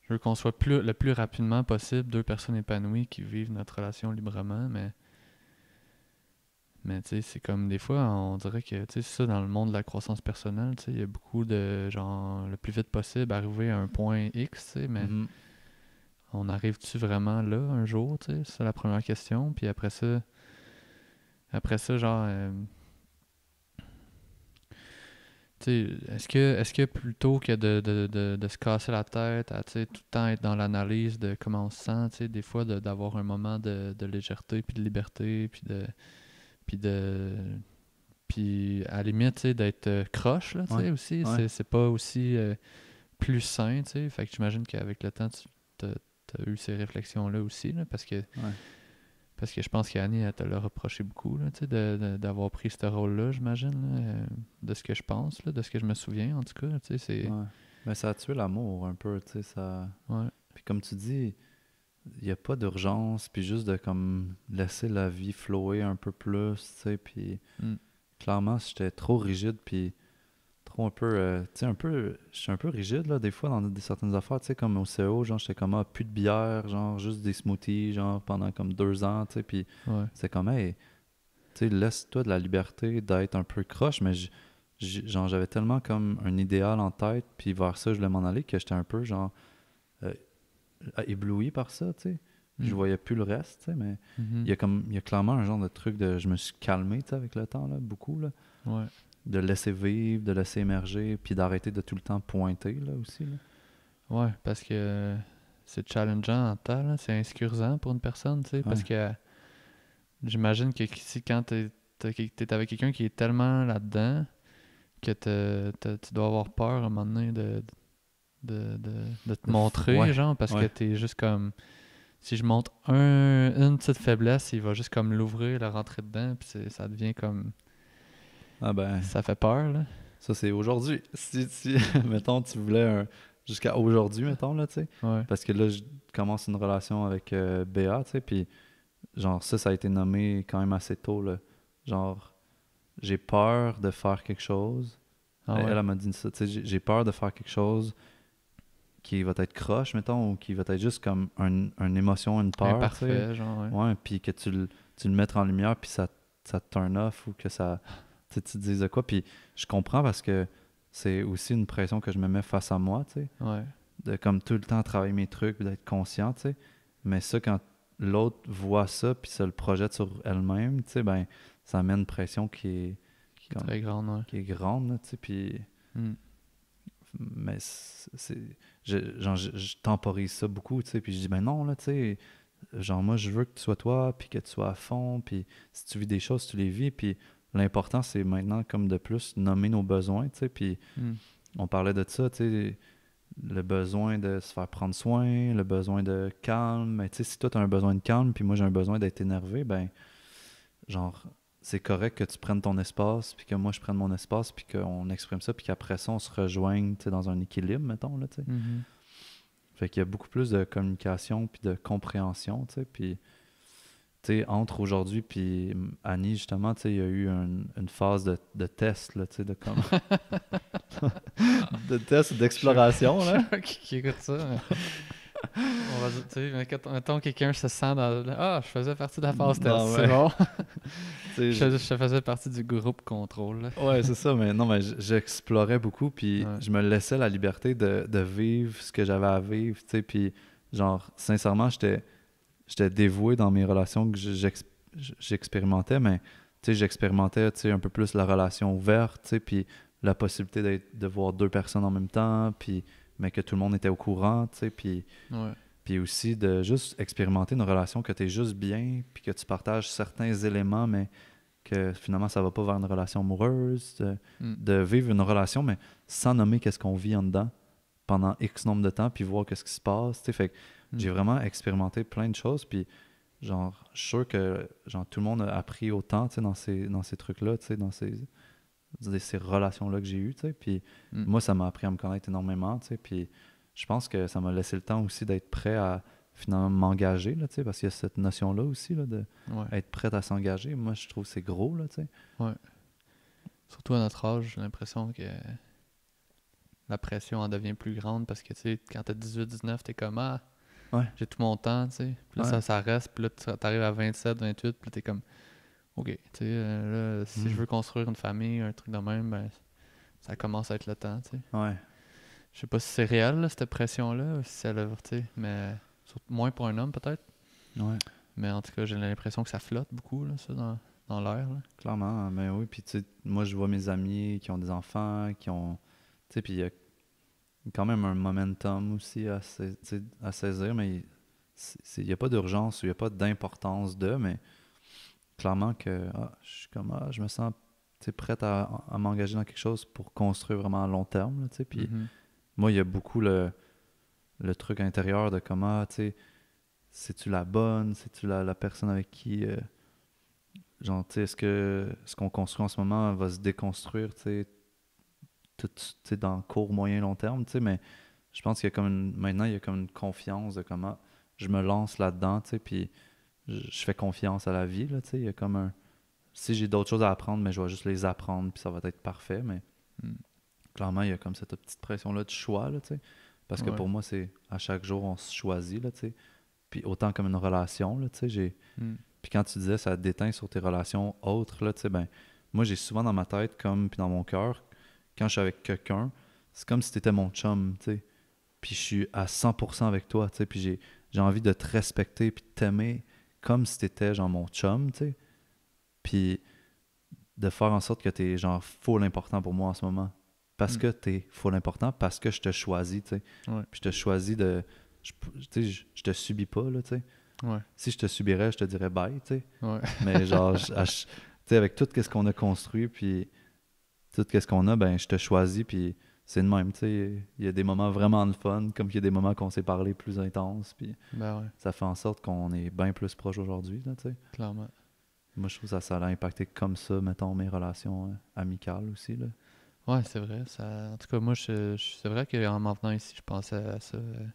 je veux qu'on soit plus le plus rapidement possible deux personnes épanouies qui vivent notre relation librement, mais mais tu sais, c'est comme des fois on dirait que tu sais ça dans le monde de la croissance personnelle, tu sais, il y a beaucoup de genre le plus vite possible arriver à un point X, tu sais, mais mm-hmm. on arrive-tu vraiment là un jour, tu sais, c'est la première question, puis après ça après ça genre euh, est-ce que, est que plutôt que de, de, se casser la tête, à tout le temps être dans l'analyse de comment on se sent, des fois d'avoir un moment de, légèreté, puis de liberté, puis de. Puis de puis à la limite d'être euh, croche là, aussi c'est pas aussi euh, plus sain fait que j'imagine qu'avec le temps tu as, eu ces réflexions là aussi parce que parce que je pense qu'Annie, elle te l'a reproché beaucoup d'avoir pris ce rôle-là, j'imagine, euh, de ce que je pense, de ce que je me souviens, en tout cas. c'est... Mais ben, ça a tué l'amour un peu, tu sais. Ça... Ouais. Puis comme tu dis, il n'y a pas d'urgence, puis juste de comme laisser la vie flower un peu plus, tu sais. Puis mm. clairement, si j'étais trop rigide, puis un peu. Euh, tu sais, un peu. Je suis un peu rigide, là, des fois, dans certaines affaires. Tu sais, comme au CEO, genre, j'étais comme, ah, plus de bière, genre, juste des smoothies, genre, pendant comme deux ans, tu sais. Puis, c'est comme, hey, tu sais, laisse-toi de la liberté d'être un peu croche, mais genre, j'avais tellement comme un idéal en tête, puis voir ça, je voulais m'en aller, que j'étais un peu, genre, euh, euh, ébloui par ça, tu sais. Je hmm. voyais plus le reste, mais mm-hmm. il y a comme, il y a clairement un genre de truc de, je me suis calmé, avec le temps, là, beaucoup, là. Ouais de laisser vivre, de laisser émerger, puis d'arrêter de tout le temps pointer là aussi. Ouais, parce que c'est challengeant en temps, c'est insécurisant pour une personne, tu sais, parce que j'imagine que si quand t'es es avec quelqu'un qui est tellement là-dedans que tu dois avoir peur à un moment donné de, de, de, de te montrer, genre, parce que t'es juste comme si je montre un, une petite faiblesse, il va juste comme l'ouvrir, la rentrer dedans, puis ça devient comme ah ben. Ça fait peur, là. Ça, c'est aujourd'hui. Si, si mettons, tu voulais un. Jusqu'à aujourd'hui, mettons, là, tu sais. Parce que là, je commence une relation avec BA euh, Béa, tu sais. Puis, genre, ça, ça a été nommé quand même assez tôt, là. Genre, j'ai peur de faire quelque chose. Ah elle, elle m'a dit ça. Tu sais, j'ai peur de faire quelque chose qui va être croche, mettons, ou qui va être juste comme un, une émotion, une peur. Imparfait, genre, ouais. puis que tu, tu le mettes en lumière, puis ça, ça te turn off, ou que ça tu te dises de quoi. Puis je comprends parce que c'est aussi une pression que je me mets face à moi, tu sais. De comme tout le temps travailler mes trucs, d'être conscient, tu sais. Mais ça, quand l'autre voit ça, puis ça le projette sur elle-même, tu sais, ben, ça amène une pression qui est. Qui grande, Qui est grande, tu sais. Puis. Hmm. Mais c'est. Je, genre, je, temporise ça beaucoup, tu sais. Puis je dis, ben non, là, tu sais. Genre, moi, je veux que tu sois toi, puis que tu sois à fond, puis si tu vis des choses, tu les vis, puis l'important, c'est maintenant, comme de plus, nommer nos besoins, tu sais, puis hmm. on parlait de ça, tu sais, le besoin de se faire prendre soin, le besoin de calme, mais tu si toi, tu as un besoin de calme, puis moi, j'ai un besoin d'être énervé, ben, genre, c'est correct que tu prennes ton espace, puis que moi je prenne mon espace, puis qu'on exprime ça, puis qu'après ça, on se rejoigne dans un équilibre, mettons. Là, tu mm-hmm. Fait qu'il y a beaucoup plus de communication, puis de compréhension, puis entre aujourd'hui puis Annie, justement, il y a eu une phase de, test, là, de comme... de test d'exploration, là. qui, qui écoute ça, On va dire, tu sais, mettons quelqu'un se sent dans... Ah, je faisais partie de la phase test, c'est bon. je, faisais partie du groupe contrôle. ouais, c'est ça, mais non, mais j'explorais beaucoup, puis je me laissais la liberté de, de vivre ce que j'avais à vivre, tu sais, puis genre, sincèrement, j'étais j'étais dévoué dans mes relations que j'expérimentais, mais j'expérimentais un peu plus la relation ouverte, puis la possibilité de voir deux personnes en même temps, puis mais que tout le monde était au courant, puis puis aussi de juste expérimenter une relation que tu es juste bien, puis que tu partages certains éléments, mais que finalement ça va pas vers une relation amoureuse, mm. de, vivre une relation, mais sans nommer qu'est-ce qu'on vit en dedans pendant X nombre de temps, puis voir qu'est-ce qui se passe, fait Hmm. J'ai vraiment expérimenté plein de choses. Puis, genre, je suis sûr que genre, tout le monde a appris autant dans ces, dans ces trucs-là, dans ces, ces relations-là que j'ai eues. Puis, hmm. moi, ça m'a appris à me connaître énormément. Puis, je pense que ça m'a laissé le temps aussi d'être prêt à finalement m'engager, là, parce qu'il y a cette notion-là aussi, là, de être prêt à s'engager. Moi, je trouve que c'est gros, là, Surtout à notre âge, j'ai l'impression que la pression en devient plus grande parce que, tu sais, quand t'as 18-19, t'es comme, ah, j'ai tout mon temps, tu sais. Puis là, ça, reste, puis là, t'arrives à 27, 28, puis t'es comme, OK, tu sais, euh, là, si hmm. je veux construire une famille, un truc de même, ben, ça commence à être le temps, tu sais. Ouais. Je sais pas si c'est réel, cette pression-là, si elle tu sais, mais moins pour un homme, peut-être. Ouais. Mais en tout cas, j'ai l'impression que ça flotte beaucoup, là, ça, dans, dans l'air. Clairement, mais oui. Puis, tu sais, moi, je vois mes amis qui ont des enfants, qui ont. Tu sais, puis quand même un momentum aussi à, saisir, mais il n'y a pas d'urgence il n'y a pas d'importance de, mais clairement que ah, je comme ah, je me sens prête à, m'engager dans quelque chose pour construire vraiment à long terme. puis mm-hmm. moi, il y a beaucoup le, truc intérieur de comment, ah, tu sais, tu la bonne, c'est-tu la, personne avec qui. Euh, est-ce que ce qu'on construit en ce moment va se déconstruire, tu tout dans court, moyen, long terme, tu sais, mais je pense qu'il y a comme une, maintenant, il y a comme une confiance de comment ah, je me lance là-dedans, tu sais, puis je fais confiance à la vie, tu sais, il y a comme un... Si j'ai d'autres choses à apprendre, mais je vais juste les apprendre, puis ça va être parfait, mais hmm. clairement, il y a comme cette petite pression-là de choix, là, tu sais, parce que pour moi, c'est à chaque jour, on se choisit, là, tu sais, puis autant comme une relation, là, tu sais, j'ai... Hmm. Puis quand tu disais ça déteint sur tes relations autres, là, tu sais, ben, moi, j'ai souvent dans ma tête, comme, puis dans mon cœur, quand je suis avec quelqu'un, c'est comme si tu mon chum, tu sais. Puis je suis à 100% avec toi, tu sais. Puis j'ai, envie de te respecter puis de t'aimer comme si tu étais, genre, mon chum, tu sais. Puis de faire en sorte que tu es, genre, full important pour moi en ce moment. Parce mm. que tu es full important, parce que je te choisis, tu sais. Puis je te choisis de. Je, tu je, te subis pas, là, tu sais. Si je te subirais, je te dirais bye, tu sais. Mais genre, sais, avec tout ce qu'on a construit, puis tout qu'est-ce qu'on a, ben je te choisis, puis c'est le même, tu Il y a des moments vraiment de fun, comme il y a des moments qu'on s'est parlé plus intense, puis ben ça fait en sorte qu'on est bien plus proche aujourd'hui, Clairement. Moi, je trouve ça, ça a impacté comme ça, mettons, mes relations euh, amicales aussi, là. Ouais, c'est vrai. Ça... En tout cas, moi, c'est vrai qu'en maintenant ici, je pensais à ça. Euh,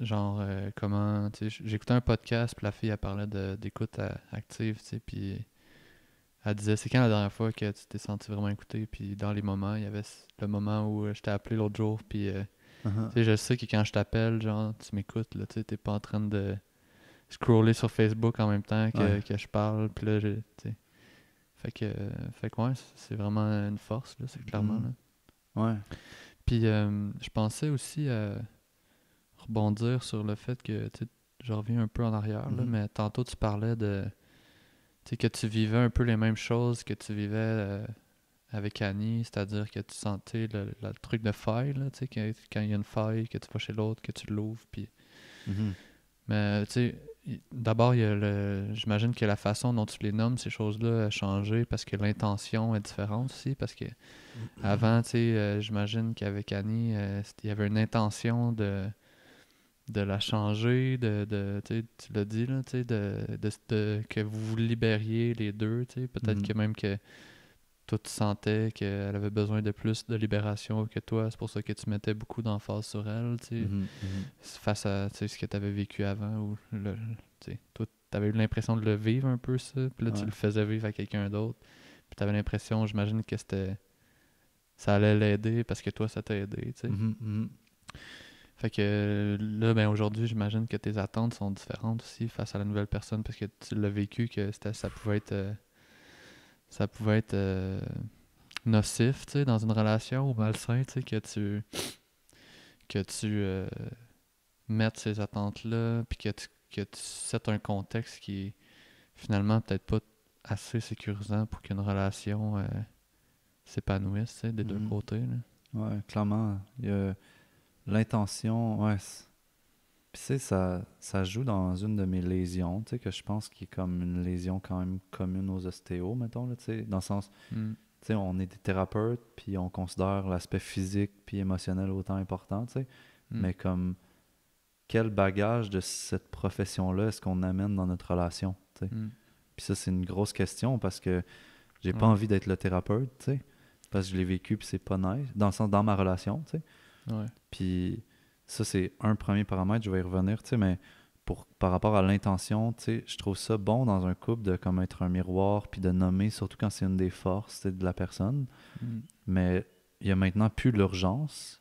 genre, euh, comment, j'écoutais un podcast, puis la fille, elle parlait d'écoute active, tu sais, puis elle disait c'est quand la dernière fois que tu t'es senti vraiment écouté puis dans les moments il y avait le moment où euh, je t'ai appelé l'autre jour puis euh, uh-huh. je sais que quand je t'appelle genre tu m'écoutes là tu t'es pas en train de scroller sur Facebook en même temps que, je parle puis là tu sais fait que fait c'est vraiment une force là c'est clairement mm-hmm. là. ouais puis euh, je pensais aussi rebondir sur le fait que tu je reviens un peu en arrière mm-hmm. mais tantôt tu parlais de c'est que tu vivais un peu les mêmes choses que tu vivais euh, avec Annie, c'est-à-dire que tu sentais le, truc de faille, tu sais, quand il y a une faille, que tu vas chez l'autre, que tu l'ouvres, puis... Mm-hmm. Mais, euh, tu sais, d'abord, il y a le... J'imagine que la façon dont tu les nommes, ces choses-là, a changé parce que l'intention est différente aussi, parce que mm-hmm. avant, tu sais, euh, j'imagine qu'avec Annie, il y avait une intention de de la changer, de, de tu l'as dit, de, que vous vous libériez les deux. Peut-être que mm. même que toi, tu sentais qu'elle avait besoin de plus de libération que toi. C'est pour ça que tu mettais beaucoup d'emphase sur elle, mm-hmm, mm-hmm. face à ce que tu avais vécu avant. Ou toi, tu avais eu l'impression de le vivre un peu, ça. Puis là, tu le faisais vivre à quelqu'un d'autre. Puis tu avais l'impression, j'imagine, que c'était ça allait l'aider parce que toi, ça t'a aidé. tu mm-hmm, fait que là, ben aujourd'hui, j'imagine que tes attentes sont différentes aussi face à la nouvelle personne parce que tu l'as vécu que ça pouvait être euh, ça pouvait être euh, nocif, tu dans une relation ou malsain, tu sais, que tu que tu euh, mettes ces attentes-là, puis que tu que tu un contexte qui est finalement peut-être pas assez sécurisant pour qu'une relation s'épanouisse, des deux mm-hmm. côtés. Là. Ouais, clairement. Il L'intention, ouais. Puis, tu sais, ça, ça joue dans une de mes lésions, tu sais, que je pense qui est comme une lésion quand même commune aux ostéos, mettons, tu sais, dans le sens, hmm. tu sais, on est des thérapeutes, puis on considère l'aspect physique puis émotionnel autant important, tu sais, hmm. mais comme quel bagage de cette profession-là est-ce qu'on amène dans notre relation, tu sais. Hmm. Puis ça, c'est une grosse question parce que j'ai pas envie d'être le thérapeute, tu sais, parce que je l'ai vécu puis c'est pas nice, dans le sens, dans ma relation, tu sais. Puis ça, c'est un premier paramètre, je vais y revenir, tu sais, mais pour, par rapport à l'intention, tu sais, je trouve ça bon dans un couple de comme être un miroir, puis de nommer, surtout quand c'est une des forces de la personne. Mm. Mais il y a maintenant plus l'urgence.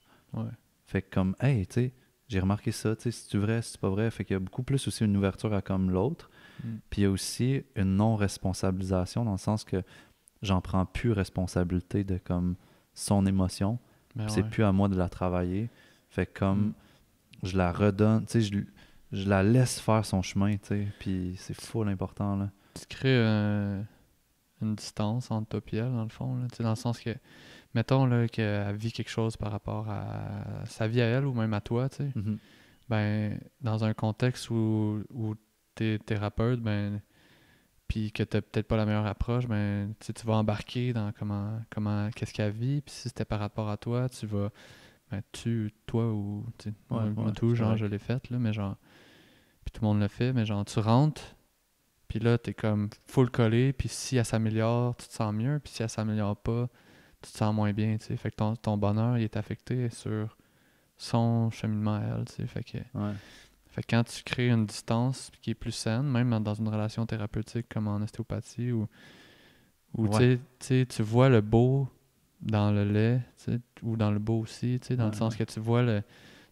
Fait que comme, hey, tu sais, j'ai remarqué ça, tu sais, tu vrai, c'est pas vrai. Fait qu'il y a beaucoup plus aussi une ouverture à comme l'autre. Mm. Puis il y a aussi une non-responsabilisation dans le sens que j'en prends plus responsabilité de comme son émotion. Ben c'est plus à moi de la travailler. Fait comme mm. je la redonne, tu sais, je, la laisse faire son chemin, tu sais. Puis c'est fou l'important là. Tu crées euh, une distance entre toi et elle, dans le fond, Tu sais, dans le sens que, mettons, là, qu'elle vit quelque chose par rapport à sa vie à elle ou même à toi, tu sais. Mm-hmm. Ben, dans un contexte où, où t'es thérapeute, ben, puis que t'as peut-être pas la meilleure approche, mais ben, tu vas embarquer dans comment, comment qu'est-ce qu'elle vit, puis si c'était par rapport à toi, tu vas, ben, tu, toi ou, tu tout, genre, je l'ai faite, là, mais genre, puis tout le monde le fait, mais genre, tu rentres, puis là, t'es comme full collé, puis si elle s'améliore, tu te sens mieux, puis si elle s'améliore pas, tu te sens moins bien, tu sais. Fait que ton, bonheur, il est affecté sur son cheminement à elle, tu sais. Fait que... Ouais quand tu crées une distance qui est plus saine, même dans une relation thérapeutique comme en ostéopathie, où, tu vois le beau dans le lait, ou dans le beau aussi, dans le sens que tu vois le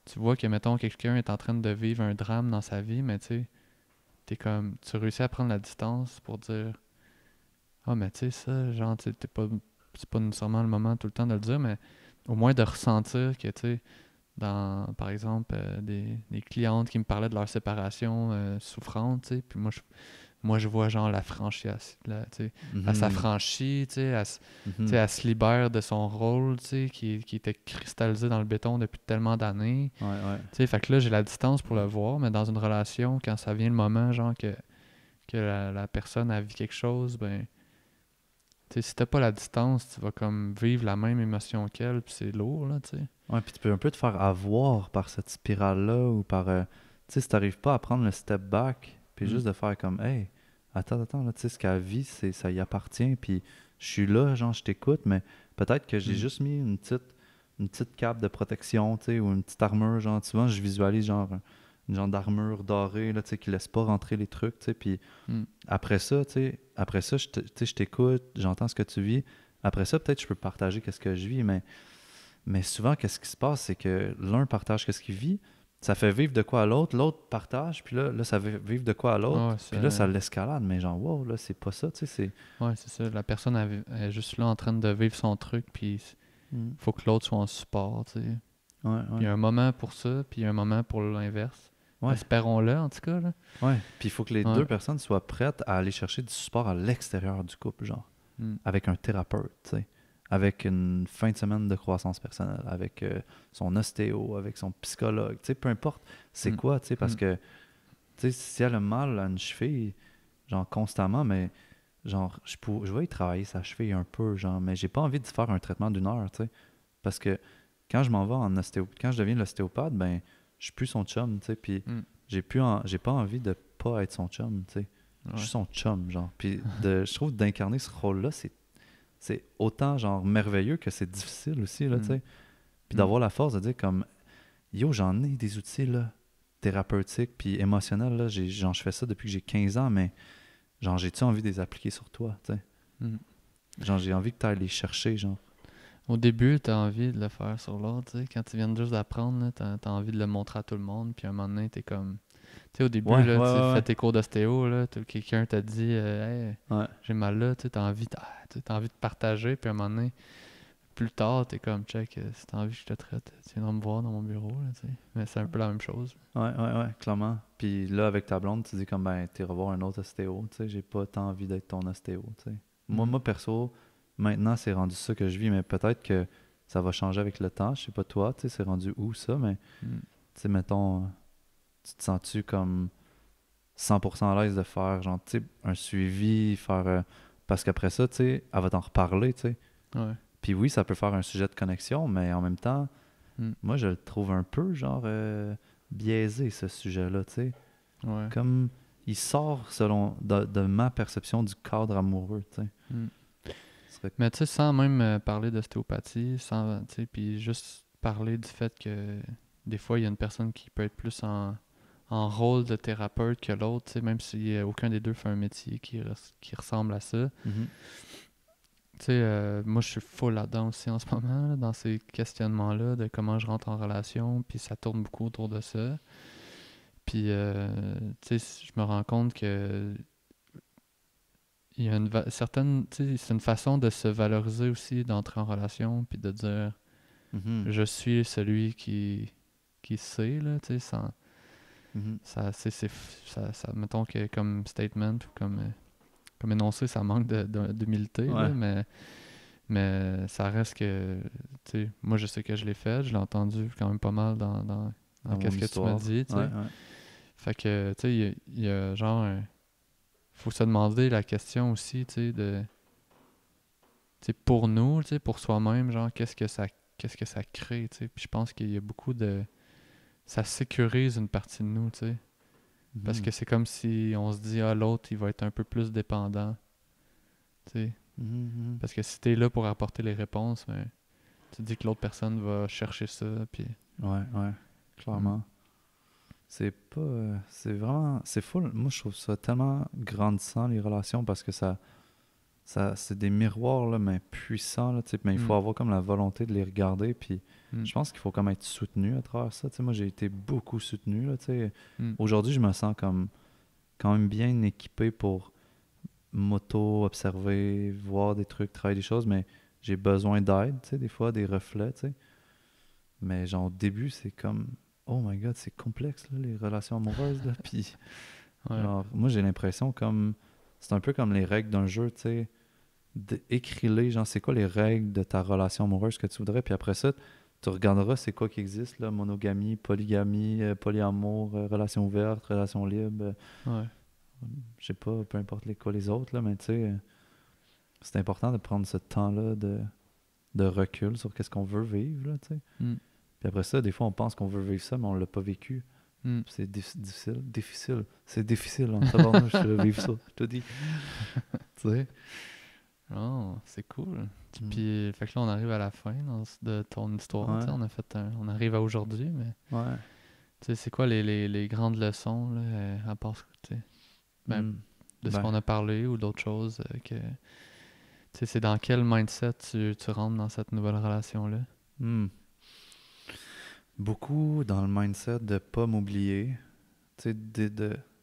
tu vois que, mettons, quelqu'un est en train de vivre un drame dans sa vie, mais tu comme, tu réussis à prendre la distance pour dire, ah, oh, mais tu sais, ça, genre, t'es pas, c'est pas nécessairement le moment tout le temps de le dire, mais au moins de ressentir que, tu dans, par exemple, euh, des, clientes qui me parlaient de leur séparation euh, souffrante, tu puis moi je, moi, je vois genre la franchise, tu sais, mhm. s'affranchit, mhm. elle, se libère de son rôle, qui, était cristallisé dans le béton depuis tellement d'années. fait que là, j'ai la distance pour le voir, mais dans une relation, quand ça vient le moment, genre, que, que la, personne a vu quelque chose, ben si si n'as pas la distance, tu vas comme vivre la même émotion qu'elle, puis c'est lourd, là, tu sais. Ouais, puis tu peux un peu te faire avoir par cette spirale-là, ou par... Euh, tu sais, si t'arrives pas à prendre le step back, puis mm. juste de faire comme « Hey, attends, attends, là, tu sais, ce qu'elle vit, c'est, ça y appartient, puis je suis là, genre, je t'écoute, mais peut-être que j'ai mm. juste mis une petite une petite cape de protection, tu sais, ou une petite armure, genre, tu vois je visualise, genre, une genre d'armure dorée là, qui laisse pas rentrer les trucs. Puis hmm. après ça, après ça, je t'écoute, j'entends ce que tu vis. Après ça, peut-être je peux partager qu'est-ce que je vis, mais, mais souvent, qu'est-ce qui se passe, c'est que l'un partage qu'est-ce qu'il vit, ça fait vivre de quoi à l'autre, l'autre partage, puis là, là, ça fait vivre de quoi à l'autre, puis là, ça l'escalade, mais genre, wow, là, c'est pas ça, tu sais, c'est... c'est ça, la personne est juste là en train de vivre son truc, puis hmm. faut que l'autre soit en support, Il y a un moment pour ça, puis il y a un moment pour l'inverse. Espérons-le, en tout cas. Puis il faut que les deux personnes soient prêtes à aller chercher du support à l'extérieur du couple, genre. Hmm. Avec un thérapeute, tu sais. Avec une fin de semaine de croissance personnelle, avec euh, son ostéo, avec son psychologue, tu sais, peu importe. C'est hmm. quoi, tu sais, parce hmm. que, tu sais, si elle a mal à une cheville, genre constamment, mais genre, je, je vais y travailler sa cheville un peu, genre, mais j'ai pas envie de faire un traitement d'une heure, tu sais. Parce que quand je m'en vais en ostéo, quand je deviens l'ostéopathe, ben je suis plus son chum, tu sais. Puis hmm. j'ai plus j'ai pas envie de pas être son chum, tu sais. Je suis son chum, genre. Puis je trouve d'incarner ce rôle-là, c'est, autant, genre, merveilleux que c'est difficile aussi, là, tu hmm. sais. Puis d'avoir la force de dire, comme, yo, j'en ai des outils, là, thérapeutiques, puis émotionnels, là. J'ai, genre, je fais ça depuis que j'ai 15 ans, mais, genre, j'ai-tu envie de les appliquer sur toi, tu sais. Hmm. Genre, j'ai envie que tu ailles les chercher, genre. Au début, t'as envie de le faire sur l'autre, tu sais. Quand tu viens juste d'apprendre, t'as as envie de le montrer à tout le monde. Puis à un moment donné, t'es comme. Tu sais, au début, là, tu fais tes cours d'ostéo, là, quelqu'un t'a dit euh, hey, j'ai mal là, tu as envie, de, ah, envie de partager, puis à un moment donné, plus tard, t'es comme check, euh, si t'as envie que je te traite, tu viendras me voir dans mon bureau, là, Mais c'est un peu la même chose. Ouais, ouais, ouais, clairement. Puis là, avec ta blonde, tu dis comme ben, t'es revoir un autre ostéo, tu sais, j'ai pas tant envie d'être ton ostéo, tu sais. Moi, mm. moi, perso, maintenant, c'est rendu ça que je vis, mais peut-être que ça va changer avec le temps. Je sais pas toi, tu sais, c'est rendu où ça, mais mm. mettons, tu te sens-tu comme 100% à l'aise de faire, genre, tu un suivi, faire. Euh, parce qu'après ça, tu sais, elle va t'en reparler, tu sais. Puis oui, ça peut faire un sujet de connexion, mais en même temps, mm. moi, je le trouve un peu, genre, euh, biaisé, ce sujet-là, tu sais. Comme, il sort, selon, de, ma perception, du cadre amoureux, tu sais. Mm. Mais tu sais, sans même euh, parler d'ostéopathie, sans, puis juste parler du fait que des fois, il y a une personne qui peut être plus en, rôle de thérapeute que l'autre, même si euh, aucun des deux fait un métier qui, qui ressemble à ça. Mm-hmm. Tu sais, euh, moi, je suis full là-dedans aussi en ce moment, dans ces questionnements-là de comment je rentre en relation, puis ça tourne beaucoup autour de ça. Puis, tu sais, je me rends compte que il y a une certaine c'est une façon de se valoriser aussi d'entrer en relation puis de dire mm-hmm. je suis celui qui qui sait là tu sais mm-hmm. ça c'est ça, ça mettons que comme statement ou comme euh, comme énoncé ça manque d'humilité de, d'humilité mais mais ça reste que moi je sais que je l'ai fait je l'ai entendu quand même pas mal dans qu'est-ce que tu m'as dit fait que tu sais il y, a genre faut se demander la question aussi, tu sais, de. c'est pour nous, tu pour soi-même, genre, qu'est-ce que ça qu'est-ce que ça crée, tu sais. Puis je pense qu'il y a beaucoup de. Ça sécurise une partie de nous, tu sais. Parce mhm. que c'est comme si on se dit, ah, l'autre, il va être un peu plus dépendant. Tu sais. Mhm, mhm. Parce que si t'es là pour apporter les réponses, ben, tu dis que l'autre personne va chercher ça, puis... Ouais, ouais, clairement c'est pas euh, c'est vraiment c'est fou moi je trouve ça tellement grandissant les relations parce que ça ça c'est des miroirs là, mais puissants là, mais il faut mm. avoir comme la volonté de les regarder puis mm. je pense qu'il faut comme être soutenu à travers ça moi j'ai été beaucoup soutenu là, mm. aujourd'hui je me sens comme quand même bien équipé pour moto observer voir des trucs travailler des choses mais j'ai besoin d'aide des fois des reflets sais mais genre au début c'est comme oh my god, c'est complexe là, les relations amoureuses. Là. moi, j'ai l'impression comme. C'est un peu comme les règles d'un jeu, tu sais. Écris-les, genre, c'est quoi les règles de ta relation amoureuse que tu voudrais. Puis après ça, tu regarderas c'est quoi qui existe, là, monogamie, polygamie, euh, polyamour, euh, relation ouverte, relation libre. Ouais. Euh, je sais pas, peu importe les quoi les autres, là, mais tu sais, c'est important de prendre ce temps-là de, de recul sur qu'est-ce qu'on veut vivre, là, mm après ça, des fois, on pense qu'on veut vivre ça, mais on l'a pas vécu. Hmm. C'est difficile. Difficile. C'est difficile en hein, je de vivre ça, je te dis. tu sais? Oh, c'est cool. Hmm. Puis, fait que là, on arrive à la fin de ton histoire. On, a fait on arrive à aujourd'hui, mais. Ouais. Tu sais, c'est quoi les, les, grandes leçons, euh, à part ce sais, ben, même De ce ben. qu'on a parlé ou d'autres choses euh, que. Tu sais, c'est dans quel mindset tu, tu rentres dans cette nouvelle relation-là? Hmm beaucoup dans le mindset de ne pas m'oublier, de,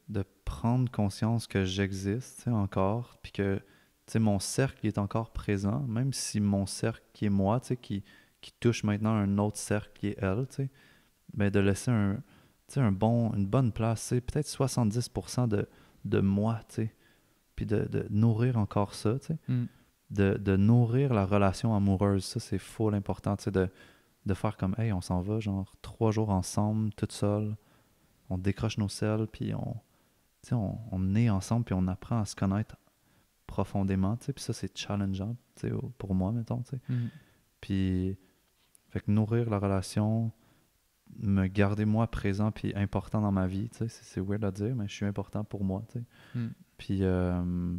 de, prendre conscience que j'existe encore, puis que mon cercle est encore présent, même si mon cercle qui est moi, qui, qui touche maintenant un autre cercle qui est elle, mais de laisser un, un bon, une bonne place, peut-être 70% de, de moi, puis de, de, nourrir encore ça, mm. de, de, nourrir la relation amoureuse, ça c'est full important, de de faire comme hey on s'en va genre trois jours ensemble toute seule on décroche nos selles puis on on, on est ensemble puis on apprend à se connaître profondément tu sais, puis ça c'est challengeant tu sais, pour moi mettons tu sais. Mm. puis fait que nourrir la relation me garder moi présent puis important dans ma vie tu sais c'est weird à dire mais je suis important pour moi tu sais mm. puis euh,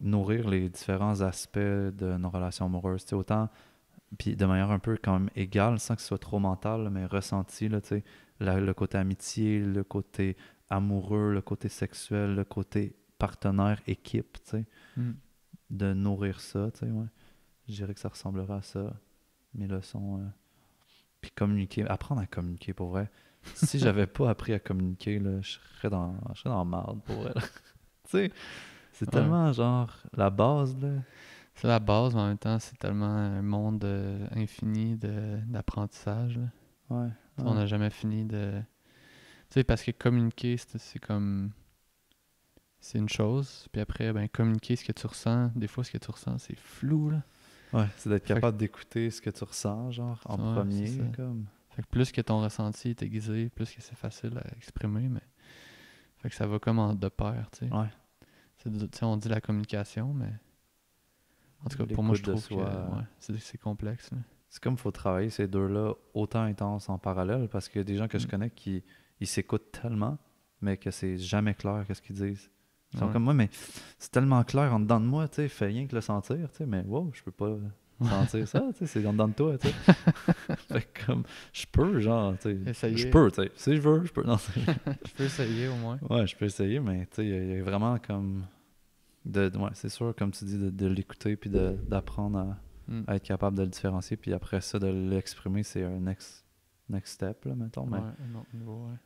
nourrir les différents aspects de nos relations amoureuses tu sais, autant puis de manière un peu quand même égale, sans que ce soit trop mental, mais ressenti, là, le côté amitié, le côté amoureux, le côté sexuel, le côté partenaire, équipe, hmm. de nourrir ça, tu ouais. Je dirais que ça ressemblera à ça, mes leçons. Euh. Puis communiquer, apprendre à communiquer, pour vrai. si j'avais pas appris à communiquer, là, je serais dans, je serais marde, pour vrai. c'est tellement, genre, la base, là la base, mais en même temps, c'est tellement un monde euh, infini d'apprentissage. On n'a jamais fini de. Tu sais, parce que communiquer, c'est comme. C'est une chose, puis après, ben, communiquer ce que tu ressens. Des fois, ce que tu ressens, c'est flou, là. Ouais, c'est d'être capable d'écouter ce que tu ressens, genre, en premier, comme. Fait que plus que ton ressenti est aiguisé, plus que c'est facile à exprimer, mais. Fait que ça va comme en de pair, tu sais. On dit la communication, mais en tout cas, pour moi, je trouve que c'est complexe. C'est comme il faut travailler ces deux-là autant intense en parallèle parce qu'il y a des gens que je mm. connais qui ils s'écoutent tellement, mais que c'est jamais clair qu'est-ce qu'ils disent. Ils sont comme moi, mais c'est tellement clair en dedans de moi, tu sais, fait rien que le sentir, tu sais, mais wow, je peux pas sentir ça, tu sais, c'est en dedans de toi, tu sais. comme, je peux, genre, tu sais, je peux, tu sais, si je veux, je peux. je peux essayer au moins. Ouais, je peux essayer, mais tu sais, il y, a vraiment comme de, ouais, c'est sûr, comme tu dis, de, l'écouter puis mm. d'apprendre mm. à, être capable de le différencier. Puis après ça, de l'exprimer, c'est un next, next step, là, mettons. Mais,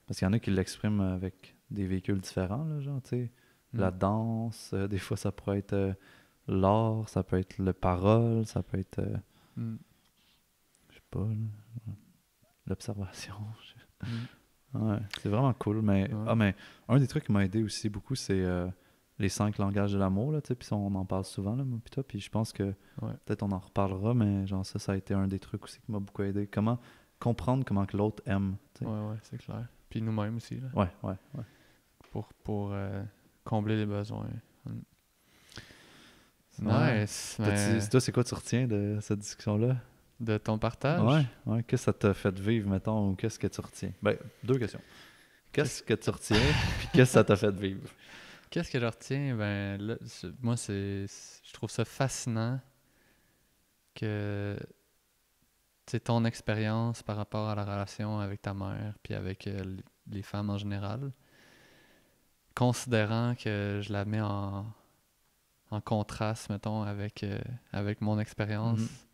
Parce qu'il y en a qui l'expriment avec des véhicules différents, genre, tu mm. La danse, euh, des fois, ça pourrait être euh, l'art, ça peut être le parole, ça peut être. Euh, je sais pas, l'observation. ouais, c'est vraiment cool. Mais, ah, mais un des trucs qui m'a aidé aussi beaucoup, c'est les cinq langages de l'amour, là, tu sais, puis on en parle souvent, là, moi, puis toi, puis je pense que peut-être on en reparlera, mais genre ça, ça a été un des trucs aussi qui m'a beaucoup aidé. Comment comprendre comment que l'autre aime, tu sais. Ouais, ouais, c'est clair. Puis nous-mêmes aussi, là. Ouais, ouais, ouais. Pour, pour euh, combler les besoins. Nice. Toi, c'est quoi tu retiens de cette discussion-là? De ton partage? Ouais, ouais. Qu'est-ce que ça t'a fait vivre, mettons, ou qu'est-ce que tu retiens? Ben, deux questions. Qu'est-ce que tu retiens, puis qu'est-ce que ça t'a fait vivre? Qu'est-ce que je retiens? Ben, moi, c'est, je trouve ça fascinant que c'est ton expérience par rapport à la relation avec ta mère, puis avec euh, les femmes en général, considérant que je la mets en, contraste, mettons, avec, euh, avec mon expérience. Mm-hmm.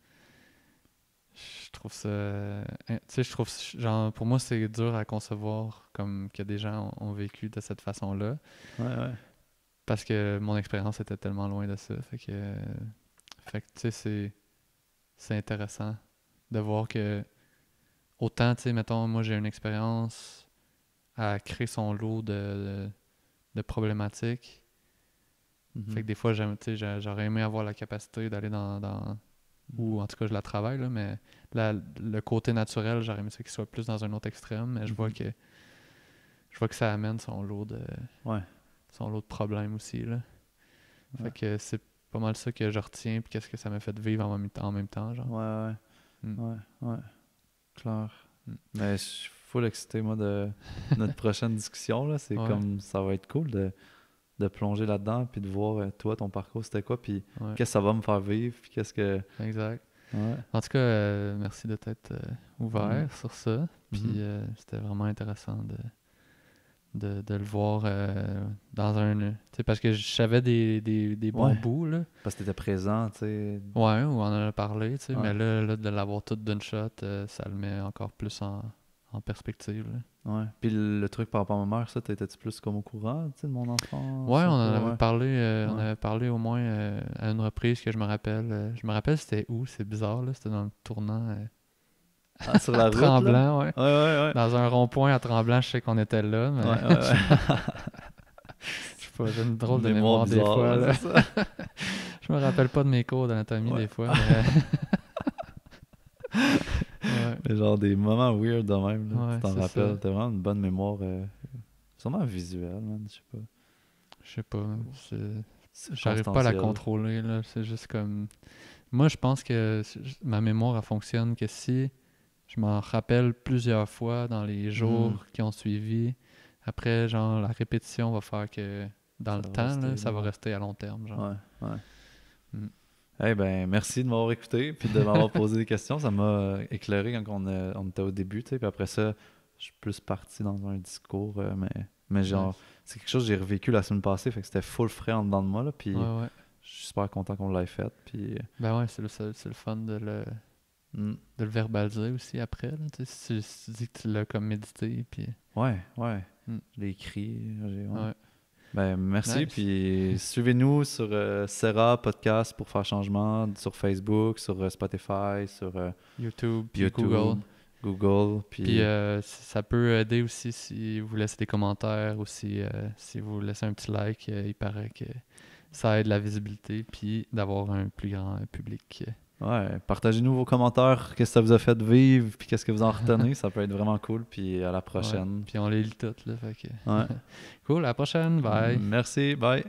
Je trouve ça. Euh, tu sais, je trouve. Genre, pour moi, c'est dur à concevoir comme que des gens ont, vécu de cette façon-là. Ouais, ouais. Parce que mon expérience était tellement loin de ça. Fait que, fait tu sais, c'est intéressant de voir que autant, tu sais, mettons, moi j'ai une expérience à créer son lot de, de, problématiques. Mm-hmm. Fait que des fois, j'aurais aimé avoir la capacité d'aller dans, dans, Ou en tout cas, je la travaille, là, mais le côté naturel, j'aurais aimé ça qu'il soit plus dans un autre extrême, mais je vois mm-hmm. que. Je vois que ça amène son lot de. Ouais sont l'autre problème aussi. Là. Fait que c'est pas mal ça que je retiens, puis qu'est-ce que ça m'a fait vivre en même, temps. Genre. Ouais, ouais. Hmm. Ouais, ouais. Clair. Hmm. Mais je suis full excité, moi, de notre prochaine discussion. là C'est comme ça va être cool de, de plonger là-dedans, puis de voir, euh, toi, ton parcours, c'était quoi, puis qu'est-ce que ça va me faire vivre, puis qu'est-ce que. Exact. Ouais. En tout cas, euh, merci de t'être euh, ouvert sur ça. Puis mm-hmm. c'était vraiment intéressant de de, le voir euh, dans un. Euh, parce que je savais des, des, des bons bouts. Là. Parce que t'étais présent, tu sais. Ouais, on en a parlé, tu sais. Mais là, de l'avoir tout d'une shot, euh, ça le met encore plus en, perspective. Ouais. Puis le, truc par rapport à ma mère, ça, t'étais-tu plus comme au courant, tu sais, de mon enfant Ouais, on en avait, Parlé, on avait parlé au moins à une reprise que je me rappelle. je me rappelle c'était où, c'est bizarre, là. C'était dans le tournant. Ah, sur la route. Tremblant, ouais. Dans un rond-point à Tremblant, je sais qu'on était là. Mais... je sais pas, j'ai une drôle de mémoire, des fois. je me rappelle pas de mes cours d'anatomie des fois. Mais... genre des moments weird de même, tu t'en rappelles. T'as vraiment une bonne mémoire, euh, sûrement visuelle, man, je sais pas. Je sais pas, j'arrive pas à la contrôler, là, c'est juste comme... Moi, je pense que ma mémoire, elle fonctionne que si je m'en rappelle plusieurs fois dans les hmm. jours qui ont suivi. Après, genre, la répétition va faire que dans le temps, ça va rester à long terme. Genre. Ouais, ouais. Hmm. Eh ben, merci de m'avoir écouté puis de m'avoir posé des questions. Ça m'a euh, éclairé quand euh, on, était au début. Puis après ça, je suis plus parti dans un discours, euh, mais, mais genre, c'est quelque chose que j'ai revécu la semaine passée. Fait que c'était full frais en dedans de moi. Là, puis je suis super content qu'on l'ait fait. Puis... Ben ouais, c'est le, le fun de le Mm. De le verbaliser aussi après. si, tu, dis que tu l'as comme médité. Puis... Ouais, ouais. Mm. Ben, merci. Puis suivez-nous sur euh, Serra Podcast pour faire changement, sur Facebook, sur euh, Spotify, sur euh, YouTube, Google. Puis, ça peut aider aussi si vous laissez des commentaires ou si, si vous laissez un petit like. il paraît que ça aide la visibilité puis d'avoir un plus grand public. Ouais, partagez-nous vos commentaires, qu'est-ce que ça vous a fait vivre, puis qu'est-ce que vous en retenez, ça peut être vraiment cool, puis à la prochaine. puis on les lit toutes, là, fait Cool, à la prochaine, bye! Merci, bye!